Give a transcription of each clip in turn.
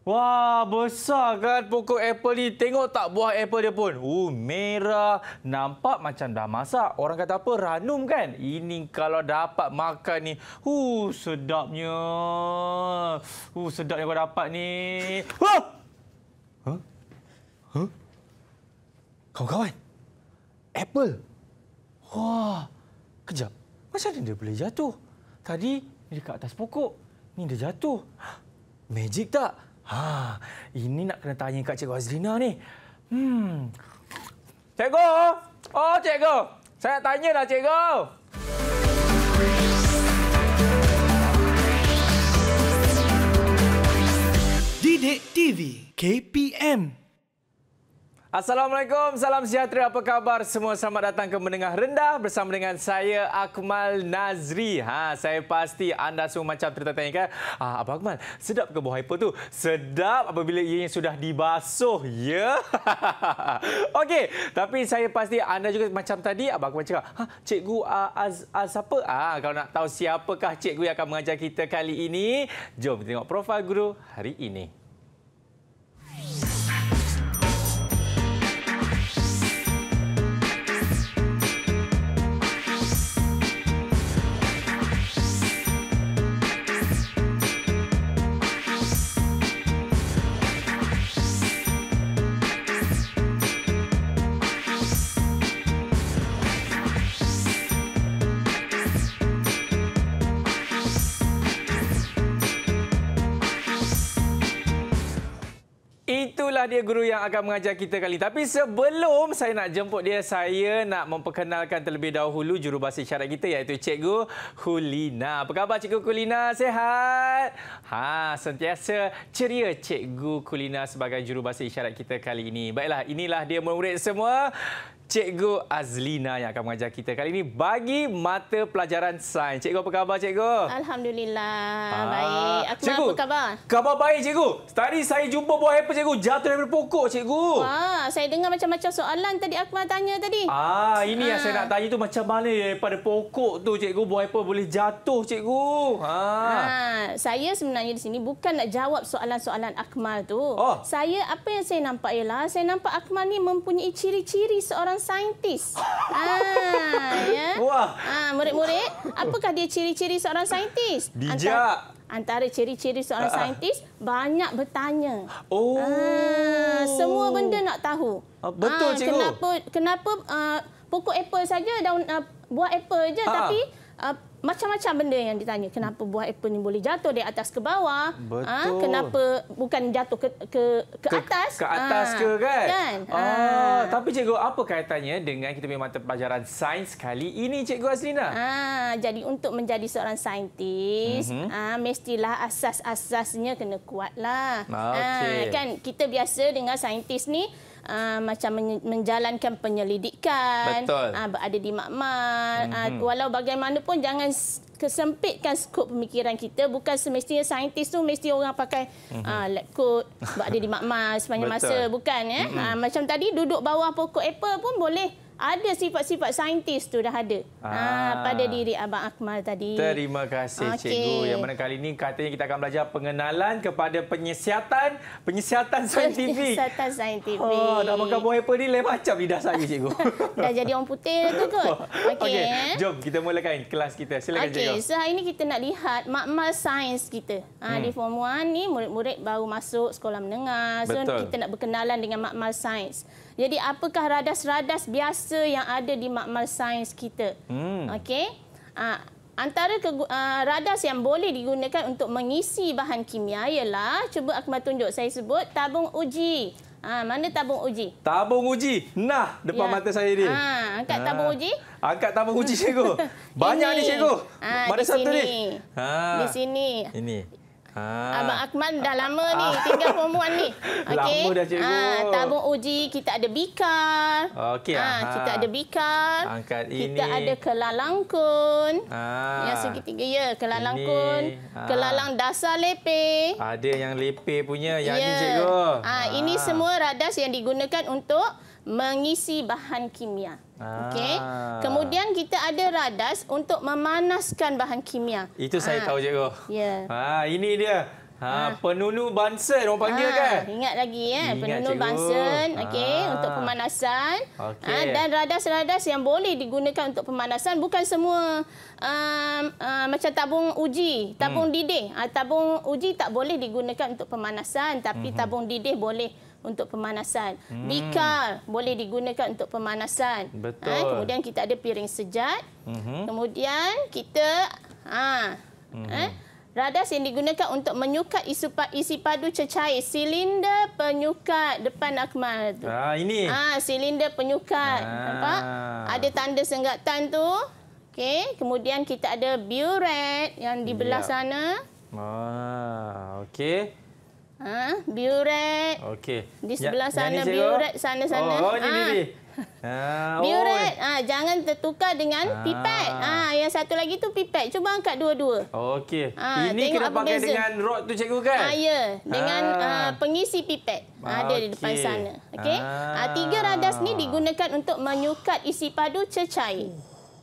Wah, besar kan pokok apple ni. Tengok tak buah apple dia pun. Uh, merah. Nampak macam dah masak. Orang kata apa? Ranum kan? Ini kalau dapat makan ni. Uh, sedapnya. Uh, sedapnya kau dapat ni. Wah! Huh? Huh? Kau kawan Apple. Wah. Kejap. Macam mana dia boleh jatuh? Tadi, dia dekat atas pokok. Ni dia jatuh. Magic tak? Ha, ini nak kena tanya kat Cikgu Azrina ni. Hmm. Cikgu! Oh, Cikgu! Saya nak tanya dah, Cikgu! Didik TV KPM Assalamualaikum, salam sejahtera. Apa khabar semua? Selamat datang ke Mendengah Rendah bersama dengan saya, Akmal Nazri. Ha, saya pasti anda semua macam tertanya-tanya kan, ah, Abang Akmal, sedap ke buah hyper tu? Sedap apabila ianya sudah dibasuh, ya? Okey, tapi saya pasti anda juga macam tadi, Abang Akmal cakap, ha, cikgu uh, az, az siapa? Ah, kalau nak tahu siapakah cikgu yang akan mengajar kita kali ini, jom kita tengok profil guru hari ini. Hai. itulah dia guru yang akan mengajar kita kali. Tapi sebelum saya nak jemput dia, saya nak memperkenalkan terlebih dahulu jurubahasa isyarat kita iaitu Cikgu Kulina. Apa khabar Cikgu Kulina Sehat? Ha, sentiasa ceria Cikgu Kulina sebagai jurubahasa isyarat kita kali ini. Baiklah, inilah dia murid semua. Cikgu Azlina yang akan mengajar kita kali ini bagi mata pelajaran sains. Cikgu apa khabar cikgu? Alhamdulillah. Aa, ah, baik. Akmal cikgu, apa khabar? Khabar baik cikgu. Tadi saya jumpa buah apa cikgu jatuh daripada pokok cikgu. Ah, saya dengar macam-macam soalan tadi Akmal tanya tadi. Ah, ini Aa. yang saya ah. nak tanya tu macam mana pada pokok tu cikgu buah apa boleh jatuh cikgu? Ha. saya sebenarnya di sini bukan nak jawab soalan-soalan Akmal tu. Oh. Saya apa yang saya nampak ialah saya nampak Akmal ni mempunyai ciri-ciri seorang saintis. Ah, ya. Wah. Ah, murid-murid, apakah dia ciri-ciri seorang saintis? Bijak. Antara ciri-ciri seorang ah, ah. saintis banyak bertanya. Oh. Ah, semua benda nak tahu. Ah, betul ah, cikgu. Kenapa kenapa uh, pokok apple saja daun uh, buah apple saja, tapi uh, macam-macam benda yang ditanya. Kenapa buah apple ni boleh jatuh dari atas ke bawah? Ha? Kenapa bukan jatuh ke ke, ke, ke atas? Ke atas ha. ke kan? kan? Ah, ha. Ah, tapi cikgu, apa kaitannya dengan kita punya mata pelajaran sains kali ini, cikgu Azlina? Ha. Jadi untuk menjadi seorang saintis, uh mhm. -huh. ha, mestilah asas-asasnya kena kuatlah. Okay. Ha. Kan kita biasa dengar saintis ni, uh, macam menjalankan penyelidikan, uh, ah, berada di makmal. Ah, mm -hmm. uh, walau bagaimanapun, jangan kesempitkan skop pemikiran kita. Bukan semestinya saintis tu mesti orang pakai mm -hmm. uh, lab coat, berada di makmal sepanjang Betul. masa. Bukan. ya? Mm -hmm. uh, macam tadi, duduk bawah pokok apple pun boleh ada sifat-sifat saintis tu dah ada Aa. Ah, ah. pada diri Abang Akmal tadi. Terima kasih okay. Cikgu. Yang mana kali ini katanya kita akan belajar pengenalan kepada penyiasatan penyiasatan saintifik. Penyiasatan saintifik. Oh, ha, nak makan buah apa ni lain macam lidah saya Cikgu. dah jadi orang putih tu kot. Okey. Okay. Jom kita mulakan kelas kita. Silakan okay. Cikgu. So, hari ini kita nak lihat makmal sains kita. Ha, hmm. Di Form 1 ni murid-murid baru masuk sekolah menengah. So, Betul. kita nak berkenalan dengan makmal sains. Jadi apakah radas-radas biasa yang ada di makmal sains kita? Hmm. Okey. Ah, antara ah, radas yang boleh digunakan untuk mengisi bahan kimia ialah cuba Akmal tunjuk saya sebut tabung uji. Ha, mana tabung uji? Tabung uji. Nah, depan ya. mata saya ni. Ha, angkat ha. tabung uji. Angkat tabung uji, cikgu. Banyak ni, cikgu. Ha, mana satu ni? Ha. Di sini. Ini. Ah. Abang Akmal dah lama ah. ni tinggal perempuan ni. Okay. Lama dah cikgu. Ah, tabung uji, kita ada bikar. Okay. Ah, ah. Kita ada bikar. Angkat kita ini. Kita ada kelalang kun. Ah. Yang segitiga, ya. Kelalang kun. Ah. Kelalang dasar lepe. Ada yang lepe punya. Yang ya. ni cikgu. Ah, ah. Ini semua radas yang digunakan untuk mengisi bahan kimia. Okey. Ah. Kemudian kita ada radas untuk memanaskan bahan kimia. Itu saya ha. tahu cikgu. Ya. Ha ini dia. Ha, ha. penunu bansen orang panggil ha. kan? Ingat lagi ya, Ingat, penunu cikgu. bansen okey ha. untuk pemanasan. Okay. Ha. dan radas-radas yang boleh digunakan untuk pemanasan bukan semua uh, uh, macam tabung uji, tabung hmm. didih. Ha, tabung uji tak boleh digunakan untuk pemanasan tapi hmm. tabung didih boleh untuk pemanasan. Hmm. Bikar boleh digunakan untuk pemanasan. Ha, Betul. Ha, kemudian kita ada piring sejat. Hmm. Kemudian kita... Ha, hmm. ha, radas yang digunakan untuk menyukat isu, isi padu cecair. Silinder penyukat depan Akmal. Tu. Ha, ini? Ha, silinder penyukat. Ha. Nampak? Ada tanda senggatan tu. Okay. Kemudian kita ada burette yang di belah ya. sana. Ah, okey. Ha, biuret. Okey. Di ya, sebelah ya, sana biuret, oh. sana-sana. Oh, ini ni. Ha, ha oh. biuret. Ah, ha, jangan tertukar dengan ha. pipet. Ah, ha, yang satu lagi tu pipet. Cuba angkat dua-dua. Okey. Ha, ini kena pakai beza. dengan rod tu cikgu kan? Ha, ya, dengan ha. uh, pengisi pipet. Ha, ah, ada okay. di depan sana. Okey. Ha. Ha, tiga radas ni digunakan untuk menyukat isi padu cecair.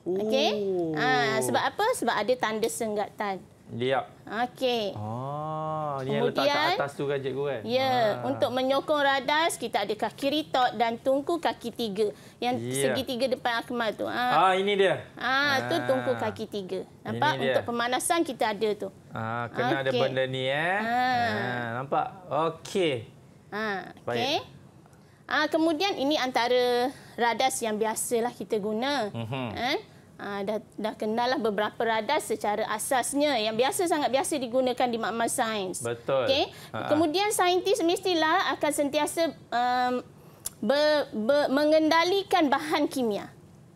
Oh. Okey. Ha, sebab apa? Sebab ada tanda senggatan. Yep. Okey. Oh, ni Kemudian, yang letak kat atas tu gadget kan gua kan. Ya, ah. untuk menyokong radas kita ada kaki retort dan tungku kaki tiga. Yang yeah. segitiga depan Akmal tu. Ah, ah ini dia. Ah, ah, tu tungku kaki tiga. Nampak untuk pemanasan kita ada tu. Ah, kena okay. ada benda ni eh. Ah, ah nampak. Okey. Ah, okey. Ah, kemudian ini antara radas yang biasalah kita guna. Mm -hmm. eh? Aa, ah, dah dah kenal lah beberapa radar secara asasnya yang biasa sangat biasa digunakan di makmal sains. Betul. Okey. Ah, ah. Kemudian saintis mestilah akan sentiasa um, ber, ber, mengendalikan bahan kimia.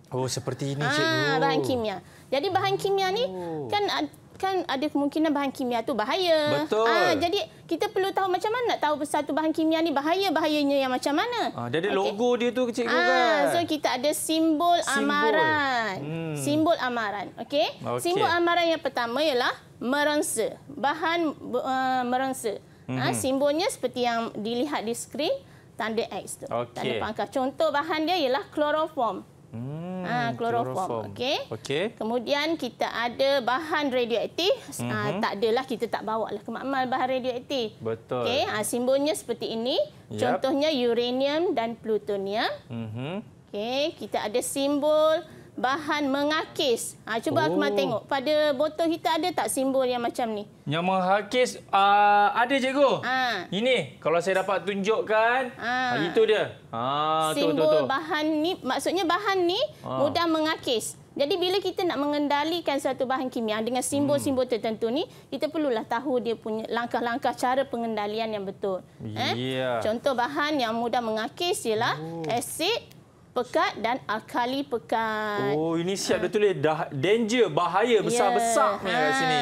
Oh seperti ini cikgu. Ah bahan kimia. Jadi bahan kimia ni oh. kan kan ada kemungkinan bahan kimia tu bahaya. Betul. Ha, jadi kita perlu tahu macam mana nak tahu satu bahan kimia ni bahaya bahayanya yang macam mana. Ha, dia ada okay. logo dia tu kecil ha, ah, kan. So kita ada simbol, simbol. amaran. Hmm. Simbol amaran. Okey. Okay. Simbol amaran yang pertama ialah merangsa. Bahan uh, merangsa. Ha, simbolnya seperti yang dilihat di skrin tanda X tu. Okay. Tanda pangkal Contoh bahan dia ialah kloroform. Hmm, ha, ah, chloroform. chloroform. Okey. Okay. Kemudian kita ada bahan radioaktif. Mm -hmm. ha, tak adalah, kita tak bawa lah ke makmal bahan radioaktif. Betul. Okay. Ha, ah, simbolnya seperti ini. Yep. Contohnya uranium dan plutonium. Mm -hmm. Okey. Kita ada simbol bahan mengakis. Ha, cuba oh. Akmal tengok. Pada botol kita ada tak simbol yang macam ni? Yang mengakis uh, ada cikgu. Ha. Ini kalau saya dapat tunjukkan. Ha. Ha, itu dia. Ha, ah, simbol tu, tu, tu. bahan ni maksudnya bahan ni ha. mudah mengakis. Jadi bila kita nak mengendalikan satu bahan kimia ha, dengan simbol-simbol hmm. tertentu ni, kita perlulah tahu dia punya langkah-langkah cara pengendalian yang betul. Yeah. Eh? Contoh bahan yang mudah mengakis ialah oh. asid pekat dan alkali pekat. Oh, ini siap ha. dia tulis dah danger, bahaya besar-besar ya. ni ha. sini.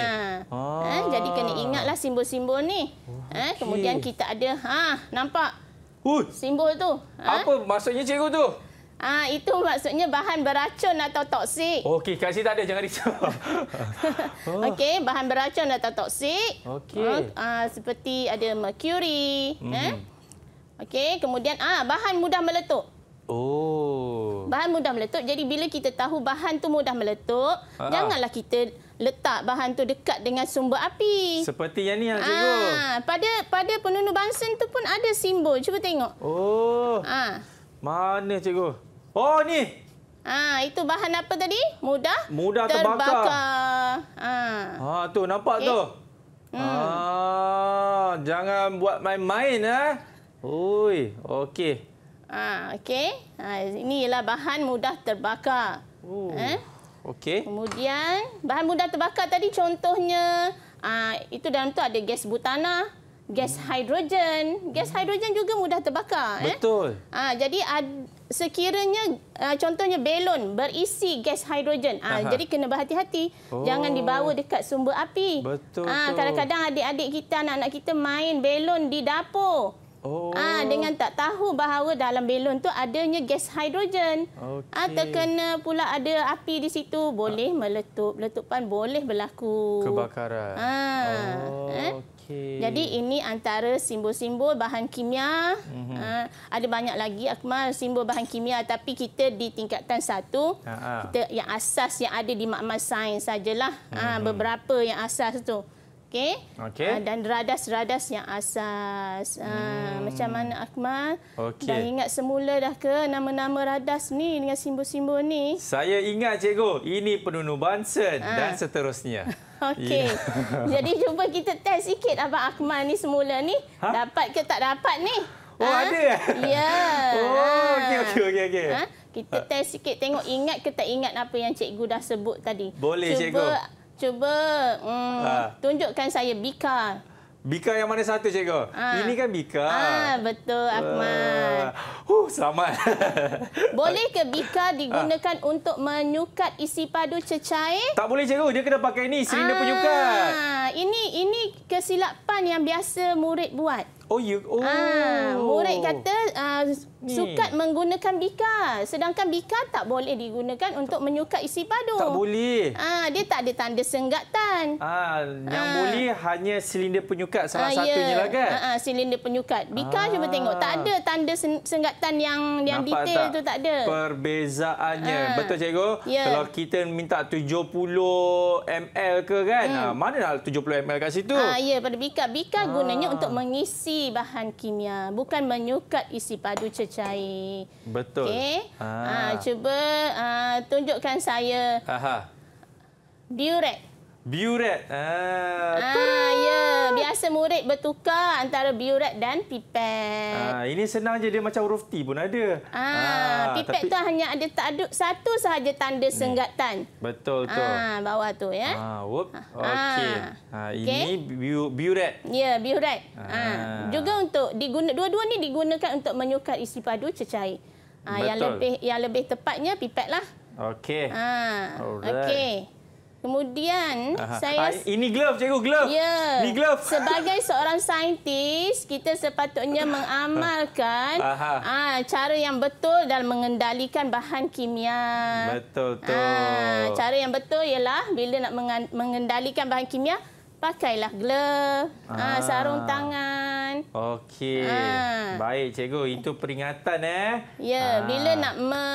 Ha. Ha. jadi kena ingatlah simbol-simbol ni. Okay. Oh, ha. kemudian kita ada ha nampak? Huh. Simbol tu. Ha. Apa maksudnya cikgu tu? Ah ha, itu maksudnya bahan beracun atau toksik. Okey, kat sini tak ada jangan risau. Okey, bahan beracun atau toksik. Okey. Ah ha, seperti ada mercury, mm ha? -hmm. eh. Okey, kemudian ah ha, bahan mudah meletup. Oh. Bahan mudah meletup. Jadi bila kita tahu bahan tu mudah meletup, ha. janganlah kita letak bahan tu dekat dengan sumber api. Seperti yang ni yang cikgu. Ah, Pada pada penunduk bangsen tu pun ada simbol. Cuba tengok. Oh. Ah. Mana cikgu? Oh ni. Ah, itu bahan apa tadi? Mudah. Mudah terbakar. terbakar. Ah ha. tu nampak okay. Eh. tu. Hmm. Ah, jangan buat main-main eh. Oi, okey. Ha, okey. Ha, ini ialah bahan mudah terbakar. Eh? Okey. Kemudian bahan mudah terbakar tadi contohnya ha, itu dalam tu ada gas butana, gas hmm. hidrogen. Gas hidrogen juga mudah terbakar, eh? Betul. Eh? Ha, jadi ad, sekiranya ha, contohnya belon berisi gas hidrogen. Ha, jadi kena berhati-hati. Oh. Jangan dibawa dekat sumber api. Betul. Ha, kadang-kadang adik-adik kita, anak-anak kita main belon di dapur. Oh. Ha, dengan tak tahu bahawa dalam belon tu adanya gas hidrogen. Okay. Ha, ah, terkena pula ada api di situ. Boleh ha. meletup. Letupan boleh berlaku. Kebakaran. Ah, Oh, eh? okay. Jadi ini antara simbol-simbol bahan kimia. Mm -hmm. ha. Ada banyak lagi Akmal simbol bahan kimia. Tapi kita di tingkatan satu. Ah, Kita, yang asas yang ada di makmal sains sajalah. Mm -hmm. ha, beberapa yang asas tu. Okay. okay. uh, ah, dan radas-radas yang asas ah, hmm. uh, macam mana akmal okay. dah ingat semula dah ke nama-nama radas ni dengan simbol-simbol ni saya ingat cikgu ini penunu bansen uh. Ah. dan seterusnya okey ya. jadi cuba kita test sikit abang akmal ni semula ni ha? dapat ke tak dapat ni oh ha? ada eh? ya Yeah. oh okey okey okey okey ha? kita test sikit tengok ingat ke tak ingat apa yang cikgu dah sebut tadi boleh cuba cikgu cuba cuba mm, ha. tunjukkan saya Bika. Bika yang mana satu cikgu? Ha. Ini kan Bika. Ah betul ha. Ahmad. Huh, selamat. boleh ke Bika ha. digunakan ha. untuk menyukat isi padu cecair? Tak boleh cikgu, dia kena pakai ini silinder ha. Ah, penyukat. ini ini kesilapan yang biasa murid buat. Oh, ya. Oh. Ha, murid kata uh, sukat menggunakan bika. Sedangkan bika tak boleh digunakan untuk menyukat isi padu. Tak boleh. Ha, dia tak ada tanda senggatan. Ha, yang ha. boleh hanya silinder penyukat salah ha, satunya ya. lah kan? Ha, ha, silinder penyukat. Bika ha. cuba tengok. Tak ada tanda senggatan yang, yang detail tak? tu tak ada. Perbezaannya. Ha. Betul, cikgu? Ya. Kalau kita minta 70 ml ke kan? Hmm. Ha, mana nak 70 ml kat situ? Ha, ya, pada bika. Bika ha. gunanya untuk mengisi bahan kimia, bukan menyukat isi padu cecair. Betul. Okey. Ah. Ah, ah, ha. ha cuba ha, tunjukkan saya. Aha. Durex. Biuret. Ah, ah ya. Biasa murid bertukar antara biuret dan pipet. Ah, ini senang je dia macam huruf T pun ada. Ah, ah pipet tapi... tu hanya ada takduk satu sahaja tanda hmm. senggatan. Ni. Betul tu. Ah, bawah tu ya. Ah, whoop. Ah, okey. Ah, ah, ini okay. biuret. Ya, biuret. Ah. ah, juga untuk diguna dua-dua ni digunakan untuk menyukat isi padu cecair. Ah, Betul. yang lebih yang lebih tepatnya pipetlah. Okey. Ah. Okey. Kemudian Aha. Ah, saya ini glove cikgu glove. Ya. Ini glove. Sebagai seorang saintis, kita sepatutnya ah. mengamalkan Aha. Ah, cara yang betul dalam mengendalikan bahan kimia. Betul tu. cara yang betul ialah bila nak mengendalikan bahan kimia, pakailah glove. Ah sarung tangan. Okey. Baik cikgu, itu peringatan eh. Ya, Aa. bila nak me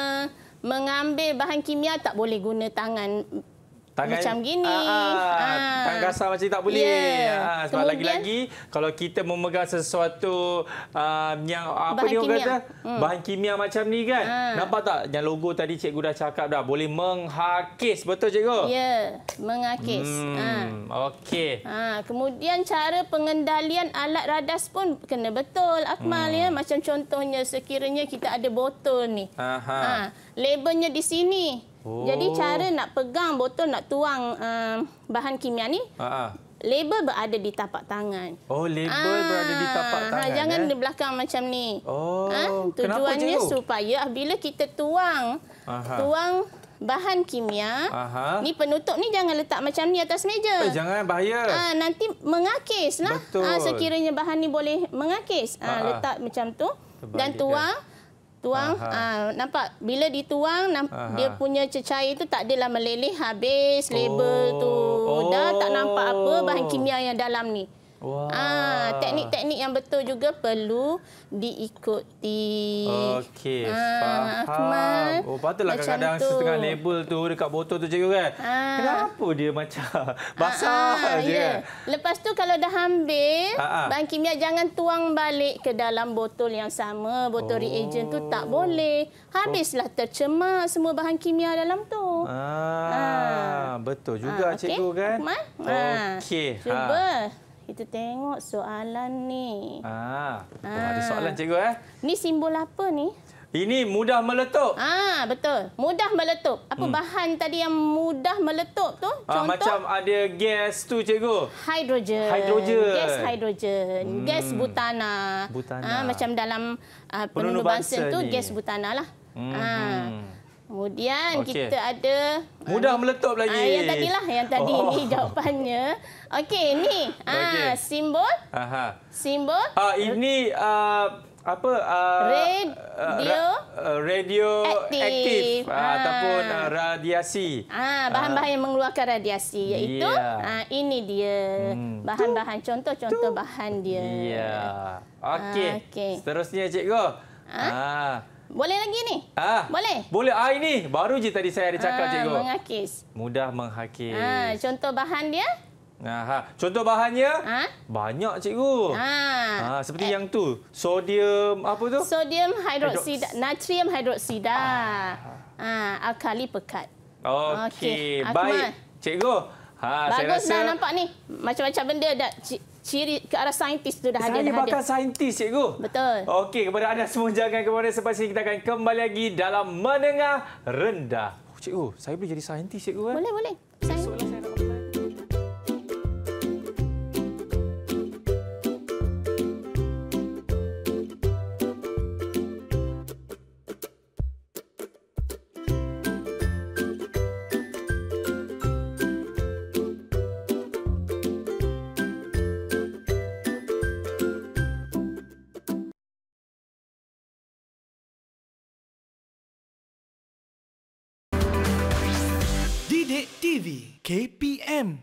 mengambil bahan kimia tak boleh guna tangan Tangan, macam gini. Ah, ah, ah. Tangan macam tak boleh. Yeah. Ah, sebab lagi-lagi kalau kita memegang sesuatu uh, yang apa ni orang kata? Hmm. Bahan kimia macam ni kan. Ah. Nampak tak yang logo tadi cikgu dah cakap dah boleh menghakis betul cikgu? Ya, yeah. menghakis. Hmm. Ah. Okey. Ah. kemudian cara pengendalian alat radas pun kena betul Akmal hmm. ya. Macam contohnya sekiranya kita ada botol ni. Ah. Labelnya di sini. Jadi oh. cara nak pegang botol nak tuang uh, bahan kimia ni, Aa. Ha, ha. label berada di tapak tangan. Oh, label Aa. Ah, berada di tapak ha, tangan. Ha, jangan eh. di belakang macam ni. Oh, ha, tujuannya Kenapa supaya bila kita tuang, Aha. tuang bahan kimia, Aha. ni penutup ni jangan letak macam ni atas meja. Eh, jangan bahaya. Ha, nanti mengakis lah. Betul. Ha, sekiranya bahan ni boleh mengakis, ha, letak macam tu Terbaik dan tuang. Dia tuang ha, ah, nampak bila dituang nam, dia punya cecair itu tak adalah meleleh habis label oh. tu oh. dah tak nampak apa bahan kimia oh. yang dalam ni Ah, teknik-teknik yang betul juga perlu diikuti. Okey, ah, faham. Ah, oh, patutlah kadang-kadang setengah label tu dekat botol tu cikgu kan. Aa. Ah. Kenapa dia macam basah Aa, je yeah. Lepas tu kalau dah ambil, bahan kimia jangan tuang balik ke dalam botol yang sama. Botol oh. reagent tu tak boleh. Habislah tercemar semua bahan kimia dalam tu. Aa, Aa. Betul juga Aa, okay. cikgu kan? Okey, ha. cuba. Aa. Kita tengok soalan ni. Ah, ah. ada soalan cikgu eh. Ni simbol apa ni? Ini mudah meletup. Ah, betul. Mudah meletup. Apa hmm. bahan tadi yang mudah meletup tu? Ah, Contoh. macam ada gas tu cikgu. Hidrogen. Hidrogen. Gas hidrogen. Hmm. Gas butana. Butana. Ah, macam dalam uh, ah, penunduh bangsa, tu gas butana lah. Hmm. Ah. Hmm. Kemudian okay. kita ada mudah ah, meletup lagi. Ah, yang tadilah yang tadi oh. ni jawapannya. Okey, ini Okay. Ah, simbol? Aha. Simbol? Ah, ini uh, apa? Uh, radio uh, radio aktif ah. ataupun uh, radiasi. Ah, bahan-bahan yang mengeluarkan radiasi iaitu yeah. ah, ini dia. Hmm. Bahan-bahan hmm. contoh-contoh bahan dia. Ya. Yeah. Okey. Ah, okay. Seterusnya cikgu. Ah. ah. Boleh lagi ni? Ah, boleh? Boleh. Ah ini baru je tadi saya ada cakap ah, cikgu. Menghakis. Mudah menghakis. Ah, contoh bahan dia? Aha. Contoh bahannya? Ah? Banyak cikgu. Ah. ah seperti eh. yang tu. Sodium apa tu? Sodium hidroksida, Hidrox natrium hidroksida. Ah. ah, alkali pekat. Okey, okay. baik. Cikgu. Ha, Bagus saya rasa... dah nampak ni. Macam-macam benda dah ciri ke arah saintis tu dah hadir. Saya bakal saintis, cikgu. Betul. Okey, kepada anda semua jangan ke mana sebab sini kita akan kembali lagi dalam menengah rendah. Oh, cikgu, saya boleh jadi saintis, cikgu. Kan? Boleh, boleh. Saintis. KPM.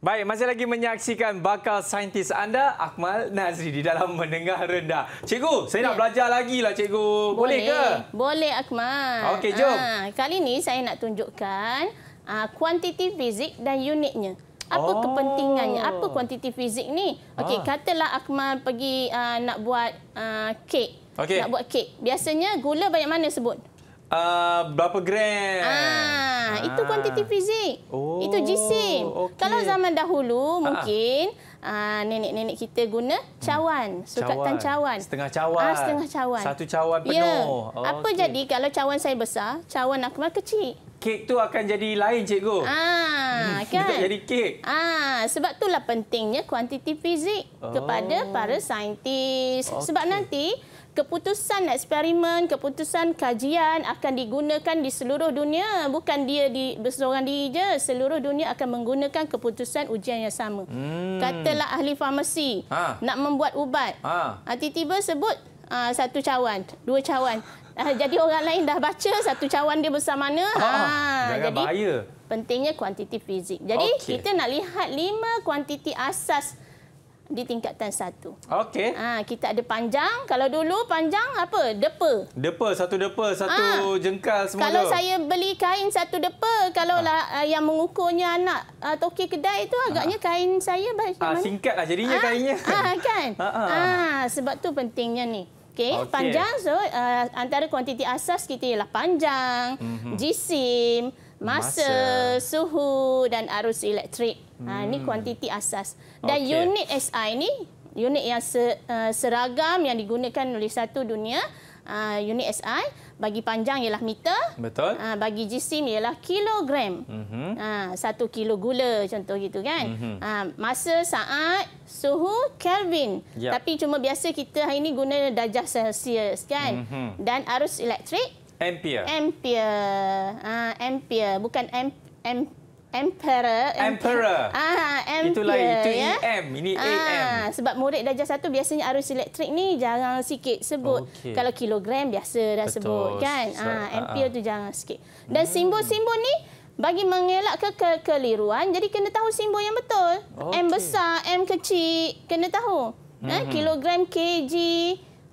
Baik, masih lagi menyaksikan bakal saintis anda, Akmal Nazri, di dalam mendengar rendah. Cikgu, saya nak ya. belajar lagi lah, cikgu. Boleh, Boleh ke? Boleh, Akmal. Okey, jom. Ha, kali ini saya nak tunjukkan uh, kuantiti fizik dan unitnya. Apa oh. kepentingannya? Apa kuantiti fizik ni? Okey, ha. katalah Akmal pergi uh, nak buat uh, kek. Okay. Nak buat kek. Biasanya gula banyak mana sebut? Ah, berapa gram? Ah, ah. Itu kuantiti fizik. Oh, itu jisim. Okay. Kalau zaman dahulu ah. mungkin ah, nenek-nenek uh, kita guna hmm. cawan. Hmm. Sukatan cawan. cawan. Setengah cawan. Ah, setengah cawan. Satu cawan ya, penuh. Yeah. Okay. Apa jadi kalau cawan saya besar, cawan makan lah kecil? Kek tu akan jadi lain, cikgu. Ah, hmm, kan? Dia jadi kek. Ah, sebab itulah pentingnya kuantiti fizik oh. kepada para saintis. Okay. Sebab nanti keputusan eksperimen, keputusan kajian akan digunakan di seluruh dunia. Bukan dia di seorang diri je. Seluruh dunia akan menggunakan keputusan ujian yang sama. Hmm. Katalah ahli farmasi ha. nak membuat ubat. Ha. Ah, tiba-tiba sebut ha, satu cawan, dua cawan. Ah, jadi orang lain dah baca satu cawan dia besar mana. Ha. jadi, bahaya. Pentingnya kuantiti fizik. Jadi okay. kita nak lihat lima kuantiti asas di tingkatan satu. Okey. Ha, kita ada panjang. Kalau dulu panjang apa? Depa. Depa satu depa satu ha. jengkal semua. Kalau tu. saya beli kain satu depa, kalau ha. lah ha. yang mengukurnya anak uh, ah, toki kedai itu ha. agaknya ha. kain saya macam ah, mana? Ha, singkatlah jadinya ha. kainnya. Ah ha, kan? Ha. Ha. ha sebab tu pentingnya ni. Okey, okay. panjang so uh, antara kuantiti asas kita ialah panjang, mm -hmm. jisim, masa, masa, suhu dan arus elektrik. Ha, hmm. Ha, ini kuantiti asas. Dan okay. unit SI ini, unit yang eh, seragam yang digunakan oleh satu dunia, eh, unit SI, bagi panjang ialah meter, Betul. Eh, bagi jisim ialah kilogram. Uh mhm. -huh. Ha, satu kilo gula contoh gitu kan. Uh mhm. -huh. Ha, masa, saat, suhu, Kelvin. Yep. Ya. Tapi cuma biasa kita hari ini guna darjah Celsius kan. Uh mhm. -huh. Dan arus elektrik, Ampere. Ampere. Ah, Ampere. Bukan M M Emperor. Emperor. Ah, Ampere. Itulah, itu ya? EM. Ini ah, Sebab murid dah darjah satu, biasanya arus elektrik ni jangan sikit sebut. Okay. Kalau kilogram, biasa dah Betul. sebut. kan? So, ah, ah, Ampere ah, ah. tu jarang sikit. Dan hmm. simbol-simbol ni, bagi mengelak ke kekeliruan, jadi kena tahu simbol yang betul. Okay. M besar, M kecil, kena tahu. Mm -hmm. eh, kilogram, kg.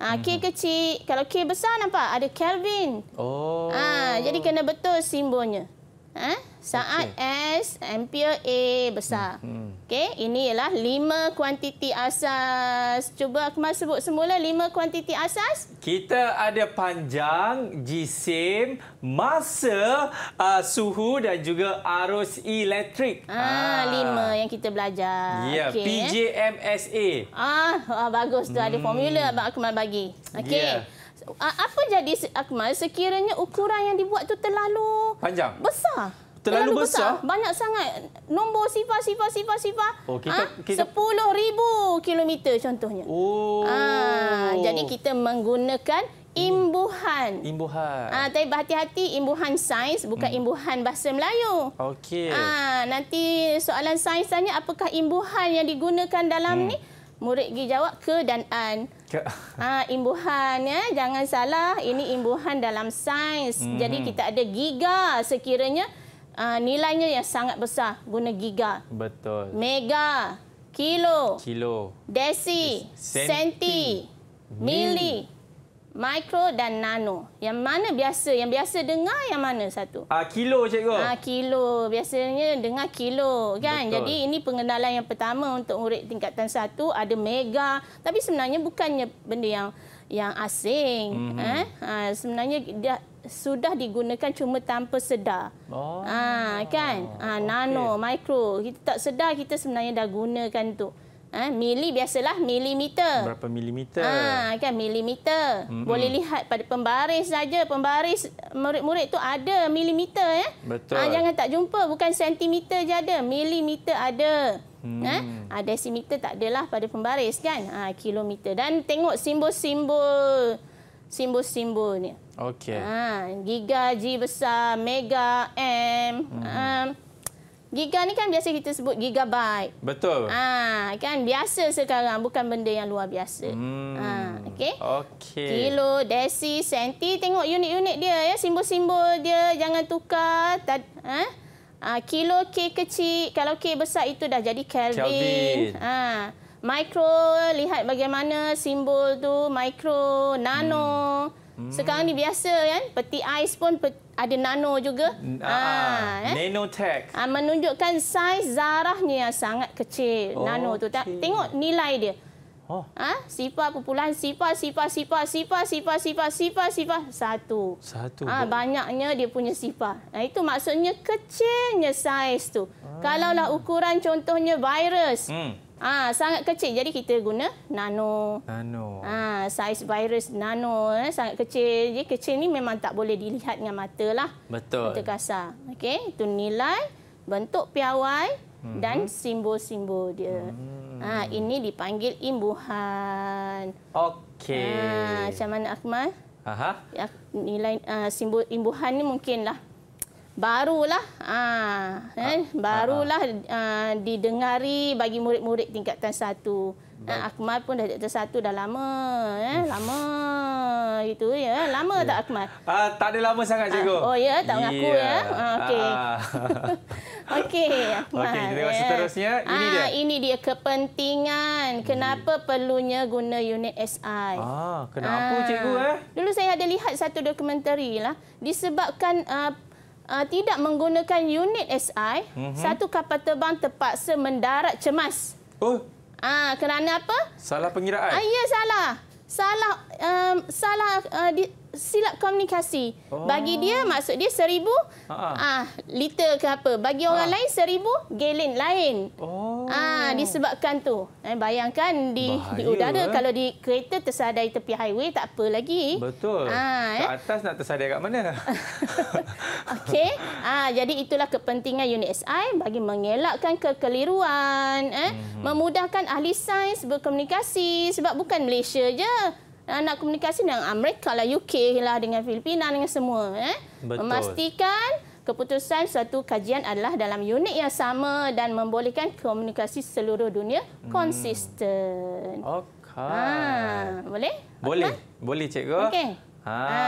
Ah ha, K mhm. kecil, kalau K besar nampak ada Kelvin. Oh. Ah ha, jadi kena betul simbolnya. Ah. Ha? Saat okay. S, ampere A besar. Hmm, hmm. Okey, ini ialah lima kuantiti asas. Cuba Akmal sebut semula lima kuantiti asas. Kita ada panjang, jisim, masa, uh, suhu dan juga arus elektrik. Ah, lima ah. yang kita belajar. Ya, yeah. okay. PJMSA. Ah, ah, bagus tu. Hmm. Ada formula Abang Akmal bagi. Okey. Yeah. Apa jadi Akmal sekiranya ukuran yang dibuat tu terlalu panjang besar terlalu besar. besar. Banyak sangat. Nombor sifar, sifar, sifar, sifar. Oh, kita, ha? kita... 10 ribu kilometer contohnya. Oh. Ha, jadi kita menggunakan imbuhan. Imbuhan. ha, tapi berhati-hati imbuhan sains bukan hmm. imbuhan bahasa Melayu. Okey. Ah, ha, nanti soalan sains tanya apakah imbuhan yang digunakan dalam hmm. ni? Murid pergi jawab ke dan an. Ha, imbuhan ya jangan salah ini imbuhan dalam sains mm -hmm. jadi hmm. kita ada giga sekiranya uh, nilainya yang sangat besar guna giga. Betul. Mega, kilo, kilo, desi, senti, senti mili, mikro dan nano. Yang mana biasa? Yang biasa dengar yang mana satu? Ah uh, kilo cikgu. Ah uh, kilo. Biasanya dengar kilo kan. Betul. Jadi ini pengenalan yang pertama untuk murid tingkatan satu ada mega. Tapi sebenarnya bukannya benda yang yang asing mm-hmm. eh ha, sebenarnya dia, sudah digunakan cuma tanpa sedar. Oh. Ha, kan? Ha, nano, mikro. Kita tak sedar kita sebenarnya dah gunakan tu. Ha, mili biasalah milimeter. Berapa milimeter? Ha, kan milimeter. Mm-mm. Boleh lihat pada pembaris saja. Pembaris murid-murid itu ada milimeter. Ya? Betul. Ha, jangan tak jumpa. Bukan sentimeter je ada. Milimeter ada. Hmm. Ha? ha desimeter tak adalah pada pembaris kan? Ha, kilometer. Dan tengok simbol-simbol. Simbol-simbol ni. Okey. Ha, giga G besar, mega M. Hmm. Um, giga ni kan biasa kita sebut gigabyte. Betul. Ah, kan biasa sekarang bukan benda yang luar biasa. Hmm. Ha, okey. Okey. Kilo, desi, senti, tengok unit-unit dia ya, simbol-simbol dia jangan tukar. Ha? ha? kilo K kecil, kalau K besar itu dah jadi Kelvin. Kelvin. Ah, Mikro, lihat bagaimana simbol tu, mikro, nano. Hmm. Hmm. Sekarang ni biasa kan, peti ais pun ada nano juga. Ah, ah, ah, eh? nanotech. Ha, menunjukkan saiz zarahnya yang sangat kecil, oh, nano tu. Okay. Tengok nilai dia. Oh. Ha? Sifar perpuluhan, sifar, sifar, sifar, sifar, sifar, sifar, sifar, sifar, satu. Satu. Ha, banyaknya dia punya sifar. Ha, itu maksudnya kecilnya saiz tu. Ah. Kalaulah ukuran contohnya virus, hmm. Ah ha, sangat kecil jadi kita guna nano. Nano. Ah ha, saiz virus nano eh, sangat kecil. Jadi kecil ni memang tak boleh dilihat dengan mata lah. Betul. Mata kasar. Okey, itu nilai bentuk piawai mm -hmm. dan simbol-simbol dia. Mm. Ah ha, ini dipanggil imbuhan. Okey. Ah ha, macam mana Akmal? Aha. Ya, nilai uh, simbol imbuhan ni mungkinlah barulah aa, ah, ah, eh, ah, barulah aa, didengari bagi murid-murid tingkatan satu. Baik. Akmal pun dah tingkatan satu dah lama. Eh, hmm. lama itu ya. Eh, lama ya. tak Akmal? Ah, tak ada lama sangat cikgu. Ah, oh ya, tak yeah. mengaku ya. ya. Ah, Okey. Okey, Akmal. Okey, kita tengok ya. seterusnya. Ini dia. Ah, ini dia kepentingan. Kenapa perlunya guna unit SI. Ah, kenapa ah. cikgu? Eh? Dulu saya ada lihat satu dokumentari. Lah. Disebabkan uh, uh, tidak menggunakan unit SI, mm -hmm. satu kapal terbang terpaksa mendarat cemas. Oh. Ah, uh, kerana apa? Salah pengiraan. Ah, ya salah. Salah um, salah uh, di, silap komunikasi. Oh. Bagi dia maksud dia seribu ha. ah liter ke apa. Bagi orang ha. lain seribu gelen lain. Oh. Ah oh. uh, disebabkan tu. Eh, bayangkan di di udara eh. kalau di kereta tersadai tepi highway tak apa lagi. Betul. Ah ke eh. atas nak tersadai kat mana? Okey. Ah jadi itulah kepentingan unit SI bagi mengelakkan kekeliruan eh hmm. memudahkan ahli sains berkomunikasi sebab bukan Malaysia je nak komunikasi dengan Amerika lah, UK lah, dengan Filipina dengan semua. Eh? Memastikan keputusan suatu kajian adalah dalam unit yang sama dan membolehkan komunikasi seluruh dunia hmm. konsisten. Okay. Ha, boleh? Boleh. Akmal? Boleh, cikgu. Okey. Ha. ha.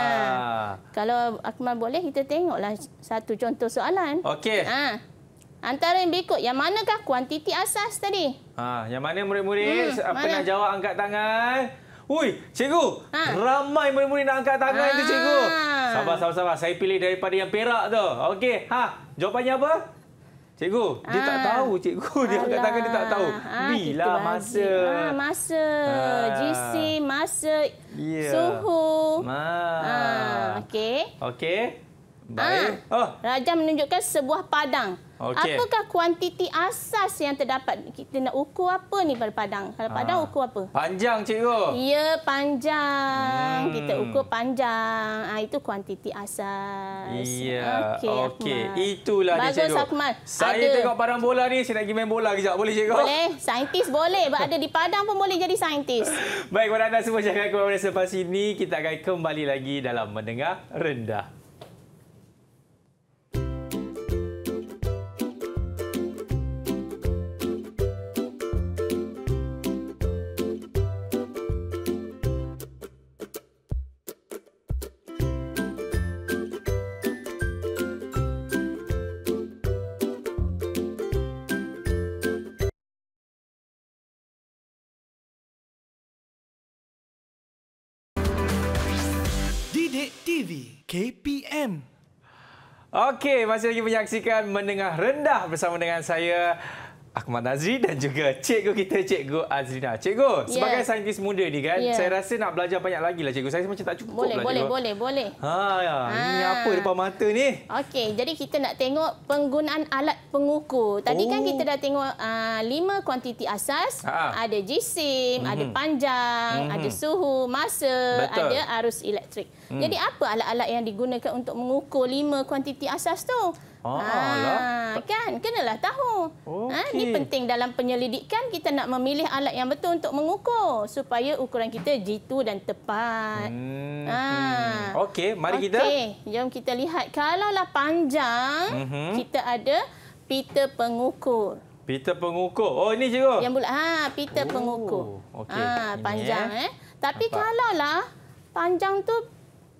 Kalau Akmal boleh, kita tengoklah satu contoh soalan. Okey. Ha. Antara yang berikut, yang manakah kuantiti asas tadi? Ha, yang mana murid-murid hmm, pernah mana? jawab angkat tangan? Ui, cikgu. Ha? Ramai murid-murid nak angkat tangan ha. tu, ah. cikgu. Sabar, sabar, sabar. Saya pilih daripada yang perak tu. Okey, ha. Jawapannya apa? Cikgu, ha. dia tak ah. tahu, cikgu. Dia Alah. angkat tangan dia tak tahu. Ha, ah, B lah masa. Ha, masa. Ha. GC, masa. Yeah. Suhu. Ha. ha. Okey. Okey. Baik. Ha. Oh. Raja menunjukkan sebuah padang. Okay. Apakah kuantiti asas yang terdapat? Kita nak ukur apa ni pada padang? Kalau ah. padang, ha. ukur apa? Panjang, cikgu. Ya, panjang. Hmm. Kita ukur panjang. Ha, itu kuantiti asas. Ya. Okey, okay. Itulah Bagus, dia, cikgu. Bagus, Akmal. Saya ada. tengok padang bola ni, saya nak pergi main bola kejap. Boleh, cikgu? Boleh. Saintis boleh. Ada di padang pun boleh jadi saintis. Baik, kepada anda semua, jangan kembali selepas sini Kita akan kembali lagi dalam Mendengar Rendah. KPM. Okey, masih lagi menyaksikan Mendengar Rendah bersama dengan saya Ahmad Nazri dan juga cikgu kita, cikgu Azrina. Cikgu, yeah. sebagai saintis muda ni kan, yeah. saya rasa nak belajar banyak lagi lah cikgu. Saya macam tak cukup boleh, lah cikgu. Boleh, boleh, boleh. Ha, ya. ha. Ini ah. apa depan mata ni? Okey, jadi kita nak tengok penggunaan alat pengukur. Tadi kan oh. kan kita dah tengok uh, lima kuantiti asas. Ha. Ada jisim, mm -hmm. ada mhm. panjang, mm -hmm. ada suhu, masa, Betul. ada arus elektrik. Mm. Jadi apa alat-alat yang digunakan untuk mengukur lima kuantiti asas tu? Ah, ah lah. kan kenalah tahu. Okay. Ah, ha ni penting dalam penyelidikan kita nak memilih alat yang betul untuk mengukur supaya ukuran kita jitu dan tepat. Hmm. Ha. Okey, mari okay. kita. Okey, jom kita lihat kalaulah panjang mm -hmm. kita ada pita pengukur. Pita pengukur. Oh ini cikgu. Yang bulat. Ha pita oh. pengukur. Okey. Ha panjang eh. eh. Tapi kalaulah panjang tu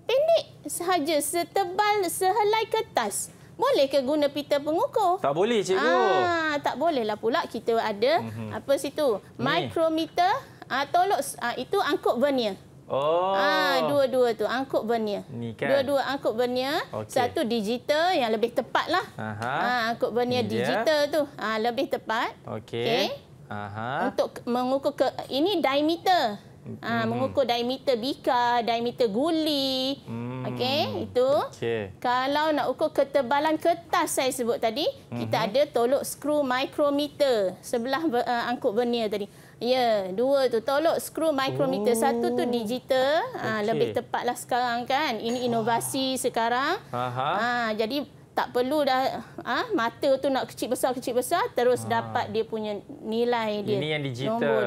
pendek sahaja setebal sehelai kertas boleh ke guna pita pengukur? Tak boleh cikgu. Ah, tak bolehlah pula kita ada mm -hmm. apa situ? Ni. Micrometer ah tolok ah, itu angkut vernier. Oh. Ah, dua-dua tu angkut vernier. Kan? Dua-dua kan? angkut vernier. Okay. Satu digital yang lebih tepatlah. Aha. Ah, angkut vernier Ini digital tu. Ah, lebih tepat. Okey. Okay. Aha. Untuk mengukur ke ini diameter. Ha, mengukur diameter bika, diameter guli. Hmm. Okey, itu. Okay. Kalau nak ukur ketebalan kertas saya sebut tadi, hmm. kita ada tolok skru mikrometer sebelah uh, angkut vernier tadi. Ya, dua tu tolok skru mikrometer. Oh. Satu tu digital, ah, okay. ha, lebih tepatlah sekarang kan. Ini inovasi oh. sekarang. Aha. Ha, jadi tak perlu dah ha, mata tu nak kecil besar kecil besar terus ha. dapat dia punya nilai dia. Ini yang digital.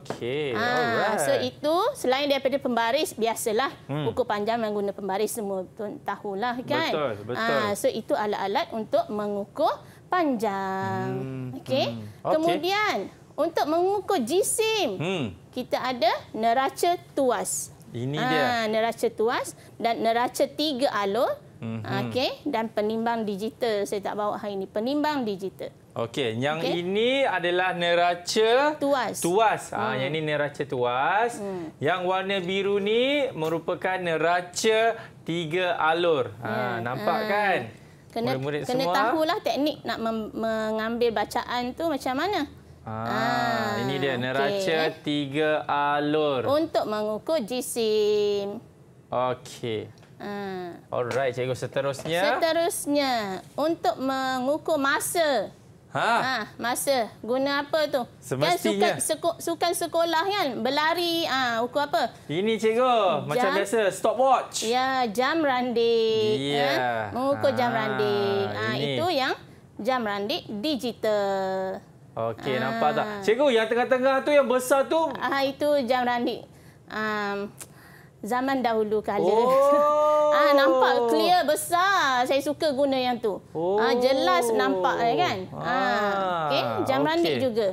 Okey. Ha, ah, Alright. So itu selain daripada pembaris biasalah hmm. buku panjang yang guna pembaris semua tuan tahulah kan. Betul, betul. Ha, so itu alat-alat untuk mengukur panjang. Hmm. Okey. Hmm. Okay. Kemudian untuk mengukur jisim hmm. kita ada neraca tuas. Ini ha, dia. neraca tuas dan neraca tiga alur Mm-hmm. Okey, dan penimbang digital saya tak bawa hari ini. Penimbang digital. Okey, yang okay. ini adalah neraca tuas. Tuas. Ha, mm. yang ini neraca tuas. Mm. Yang warna biru ni merupakan neraca tiga alur. Ha, mm. nampak mm. kan? Kena Murid-murid kena semua. tahulah teknik nak mengambil bacaan tu macam mana. Ah, ah, ini dia neraca okay. tiga alur. Untuk mengukur jisim. Okey. Uh. Alright, cikgu seterusnya. Seterusnya untuk mengukur masa. Ha? ha masa guna apa tu? Kan Semestinya. Kan sukan, sukan sekolah kan, berlari, ah ha, ukur apa? Ini cikgu, jam. macam biasa stopwatch. Ya, jam randik. Yeah. Ya. Mengukur ha. jam randik. Ah ha, itu yang jam randik digital. Okey, ha. nampak tak? Cikgu, yang tengah-tengah tu yang besar tu? Ah ha, itu jam randik. Um, zaman dahulu kala. Oh. ah nampak clear besar. Saya suka guna yang tu. Ah, oh. Ah jelas nampak ya kan? Ah, ah. okey, jam okay. Ah, randik juga.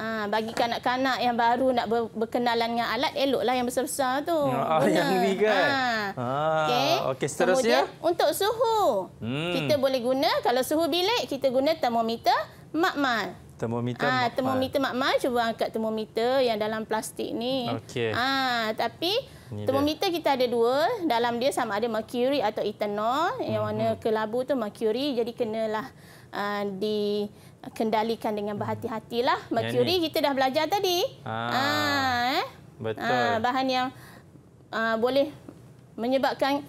Ah bagi kanak-kanak yang baru nak berkenalan dengan alat eloklah yang besar-besar tu. Ah, yang ni kan. Ah. ah. Okey. Okey, seterusnya Kemudian, untuk suhu. Hmm. Kita boleh guna kalau suhu bilik kita guna termometer makmal. Termometer ah, makmal. termometer makmal cuba angkat termometer yang dalam plastik ni. Okay. Ah tapi Termometer dia. kita ada dua. Dalam dia sama ada mercury atau etanol. Hmm. Yang mhm. warna kelabu tu mercury. Jadi kenalah uh, di kendalikan dengan berhati-hatilah. Mercury kita dah belajar tadi. Ah, ah eh? Betul. Ah, bahan yang ah, boleh menyebabkan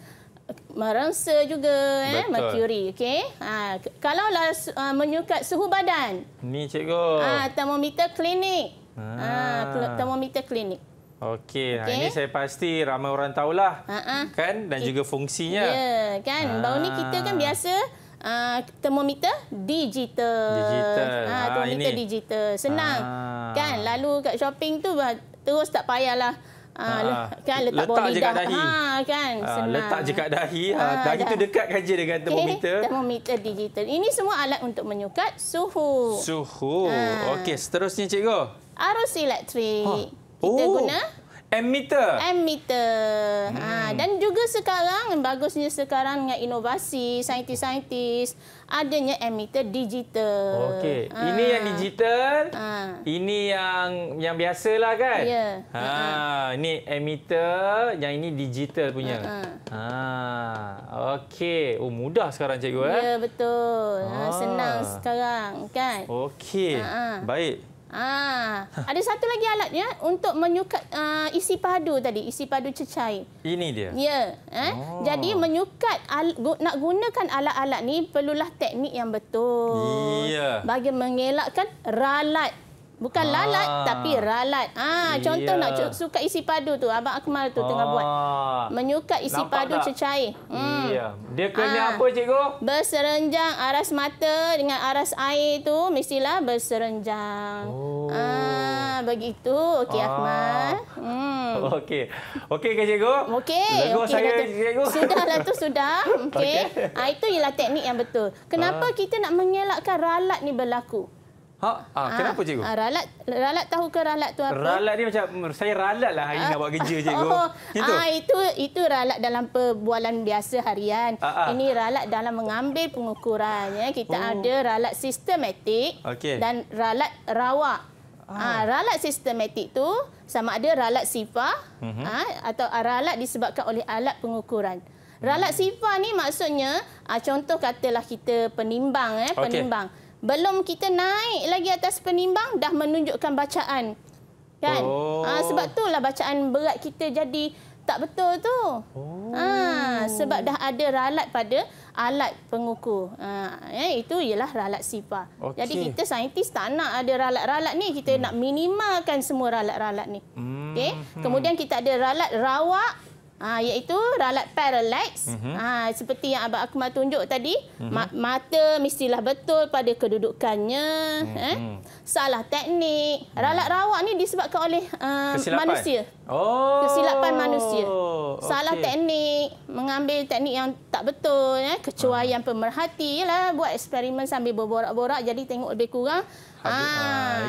merangsa juga eh mercury okey ha ah, kalau lah uh, ah, menyukat suhu badan ni cikgu ha termometer klinik ha, ha termometer klinik Okey, okay. ini saya pasti ramai orang tahulah. Uh -uh. Kan? Dan okay. juga fungsinya. Ya, kan? Ah. Baru ni kita kan biasa uh, termometer digital. Digital. Ha, ah, termometer ini. digital. Senang. Ah. Kan? Lalu kat shopping tu terus tak payahlah. Ha, kan letak, kan? letak je kat dahi. Ha, kan? ha, letak je kat dahi. Ha, ha, dah. itu dekat kan je dengan termometer. Okay, termometer digital. Ini semua alat untuk menyukat suhu. Suhu. Ha. Okey, seterusnya cikgu. Arus elektrik. Ha kita oh. guna ammeter. Ammeter. Hmm. Ha dan juga sekarang bagusnya sekarang dengan inovasi saintis-saintis adanya ammeter digital. Okey. Ha. Ini yang digital. Ha. Ini yang yang biasa lah kan? Ya. Ha, ha. ni ammeter yang ini digital punya. Ha, ha. ha. Okey. Oh mudah sekarang cikgu eh? Ya betul. Ha. Ha. senang sekarang kan? Okey. Ha. ha. Baik. Ha. ada satu lagi alatnya untuk menyukat uh, isi padu tadi, isi padu cecair. Ini dia. Ya. Eh? Oh. Jadi menyukat al, gu, nak gunakan alat-alat ni perlulah teknik yang betul. Ya. Bagi mengelakkan ralat. Bukan ah. lalat tapi ralat. Ah, iya. contoh nak suka isi padu tu abang Akmal tu ah. tengah buat. Ah. Menyuka isi Nampak padu tak? cecair. Hmm. Iya. Dia kena ah. apa cikgu? Berserenjang aras mata dengan aras air tu mestilah berserenjang. Oh. Ah, begitu. Okey ah. Akmal. Hmm. Okey. Okey ke cikgu? Okey. Lego okay, saya Datuk. cikgu. Sudahlah tu sudah. Okey. Okay. Ah itu ialah teknik yang betul. Kenapa ah. kita nak mengelakkan ralat ni berlaku? Ha? Ha, kenapa cikgu? Ha, ralat, ralat tahu ke ralat tu apa? Ralat ni macam saya ralat lah hari ha. nak buat kerja cikgu. Oh. Itu? Ha, itu itu ralat dalam perbualan biasa harian. Ha, ha. Ini ralat dalam mengambil pengukuran. Ya. Kita oh. ada ralat sistematik okay. dan ralat rawak. Ha. Ha, ralat sistematik tu sama ada ralat sifar uh-huh. Mhm. ha, atau ralat disebabkan oleh alat pengukuran. Ralat hmm. sifar ni maksudnya contoh katalah kita penimbang eh ya, okay. penimbang. Belum kita naik lagi atas penimbang dah menunjukkan bacaan. Kan? Oh. Ha, sebab itulah bacaan berat kita jadi tak betul tu. Oh. Ha, sebab dah ada ralat pada alat pengukur. Ha, ya, itu ialah ralat SIPA. Okay. Jadi kita saintis tak nak ada ralat-ralat ni. Kita hmm. nak minimalkan semua ralat-ralat ni. Hmm. Okay? Hmm. Kemudian kita ada ralat rawak Ha, iaitu ralat parallax uh mhm. -huh. Ha, seperti yang abang Akmal tunjuk tadi uh mhm. -huh. mata mestilah betul pada kedudukannya uh -huh. eh? Mhm. salah teknik uh -huh. ralat rawak ni disebabkan oleh uh, kesilapan. manusia oh. kesilapan manusia salah okay. teknik mengambil teknik yang tak betul eh? kecuali yang ah. pemerhati lah buat eksperimen sambil berborak-borak jadi tengok lebih kurang Ah, ah,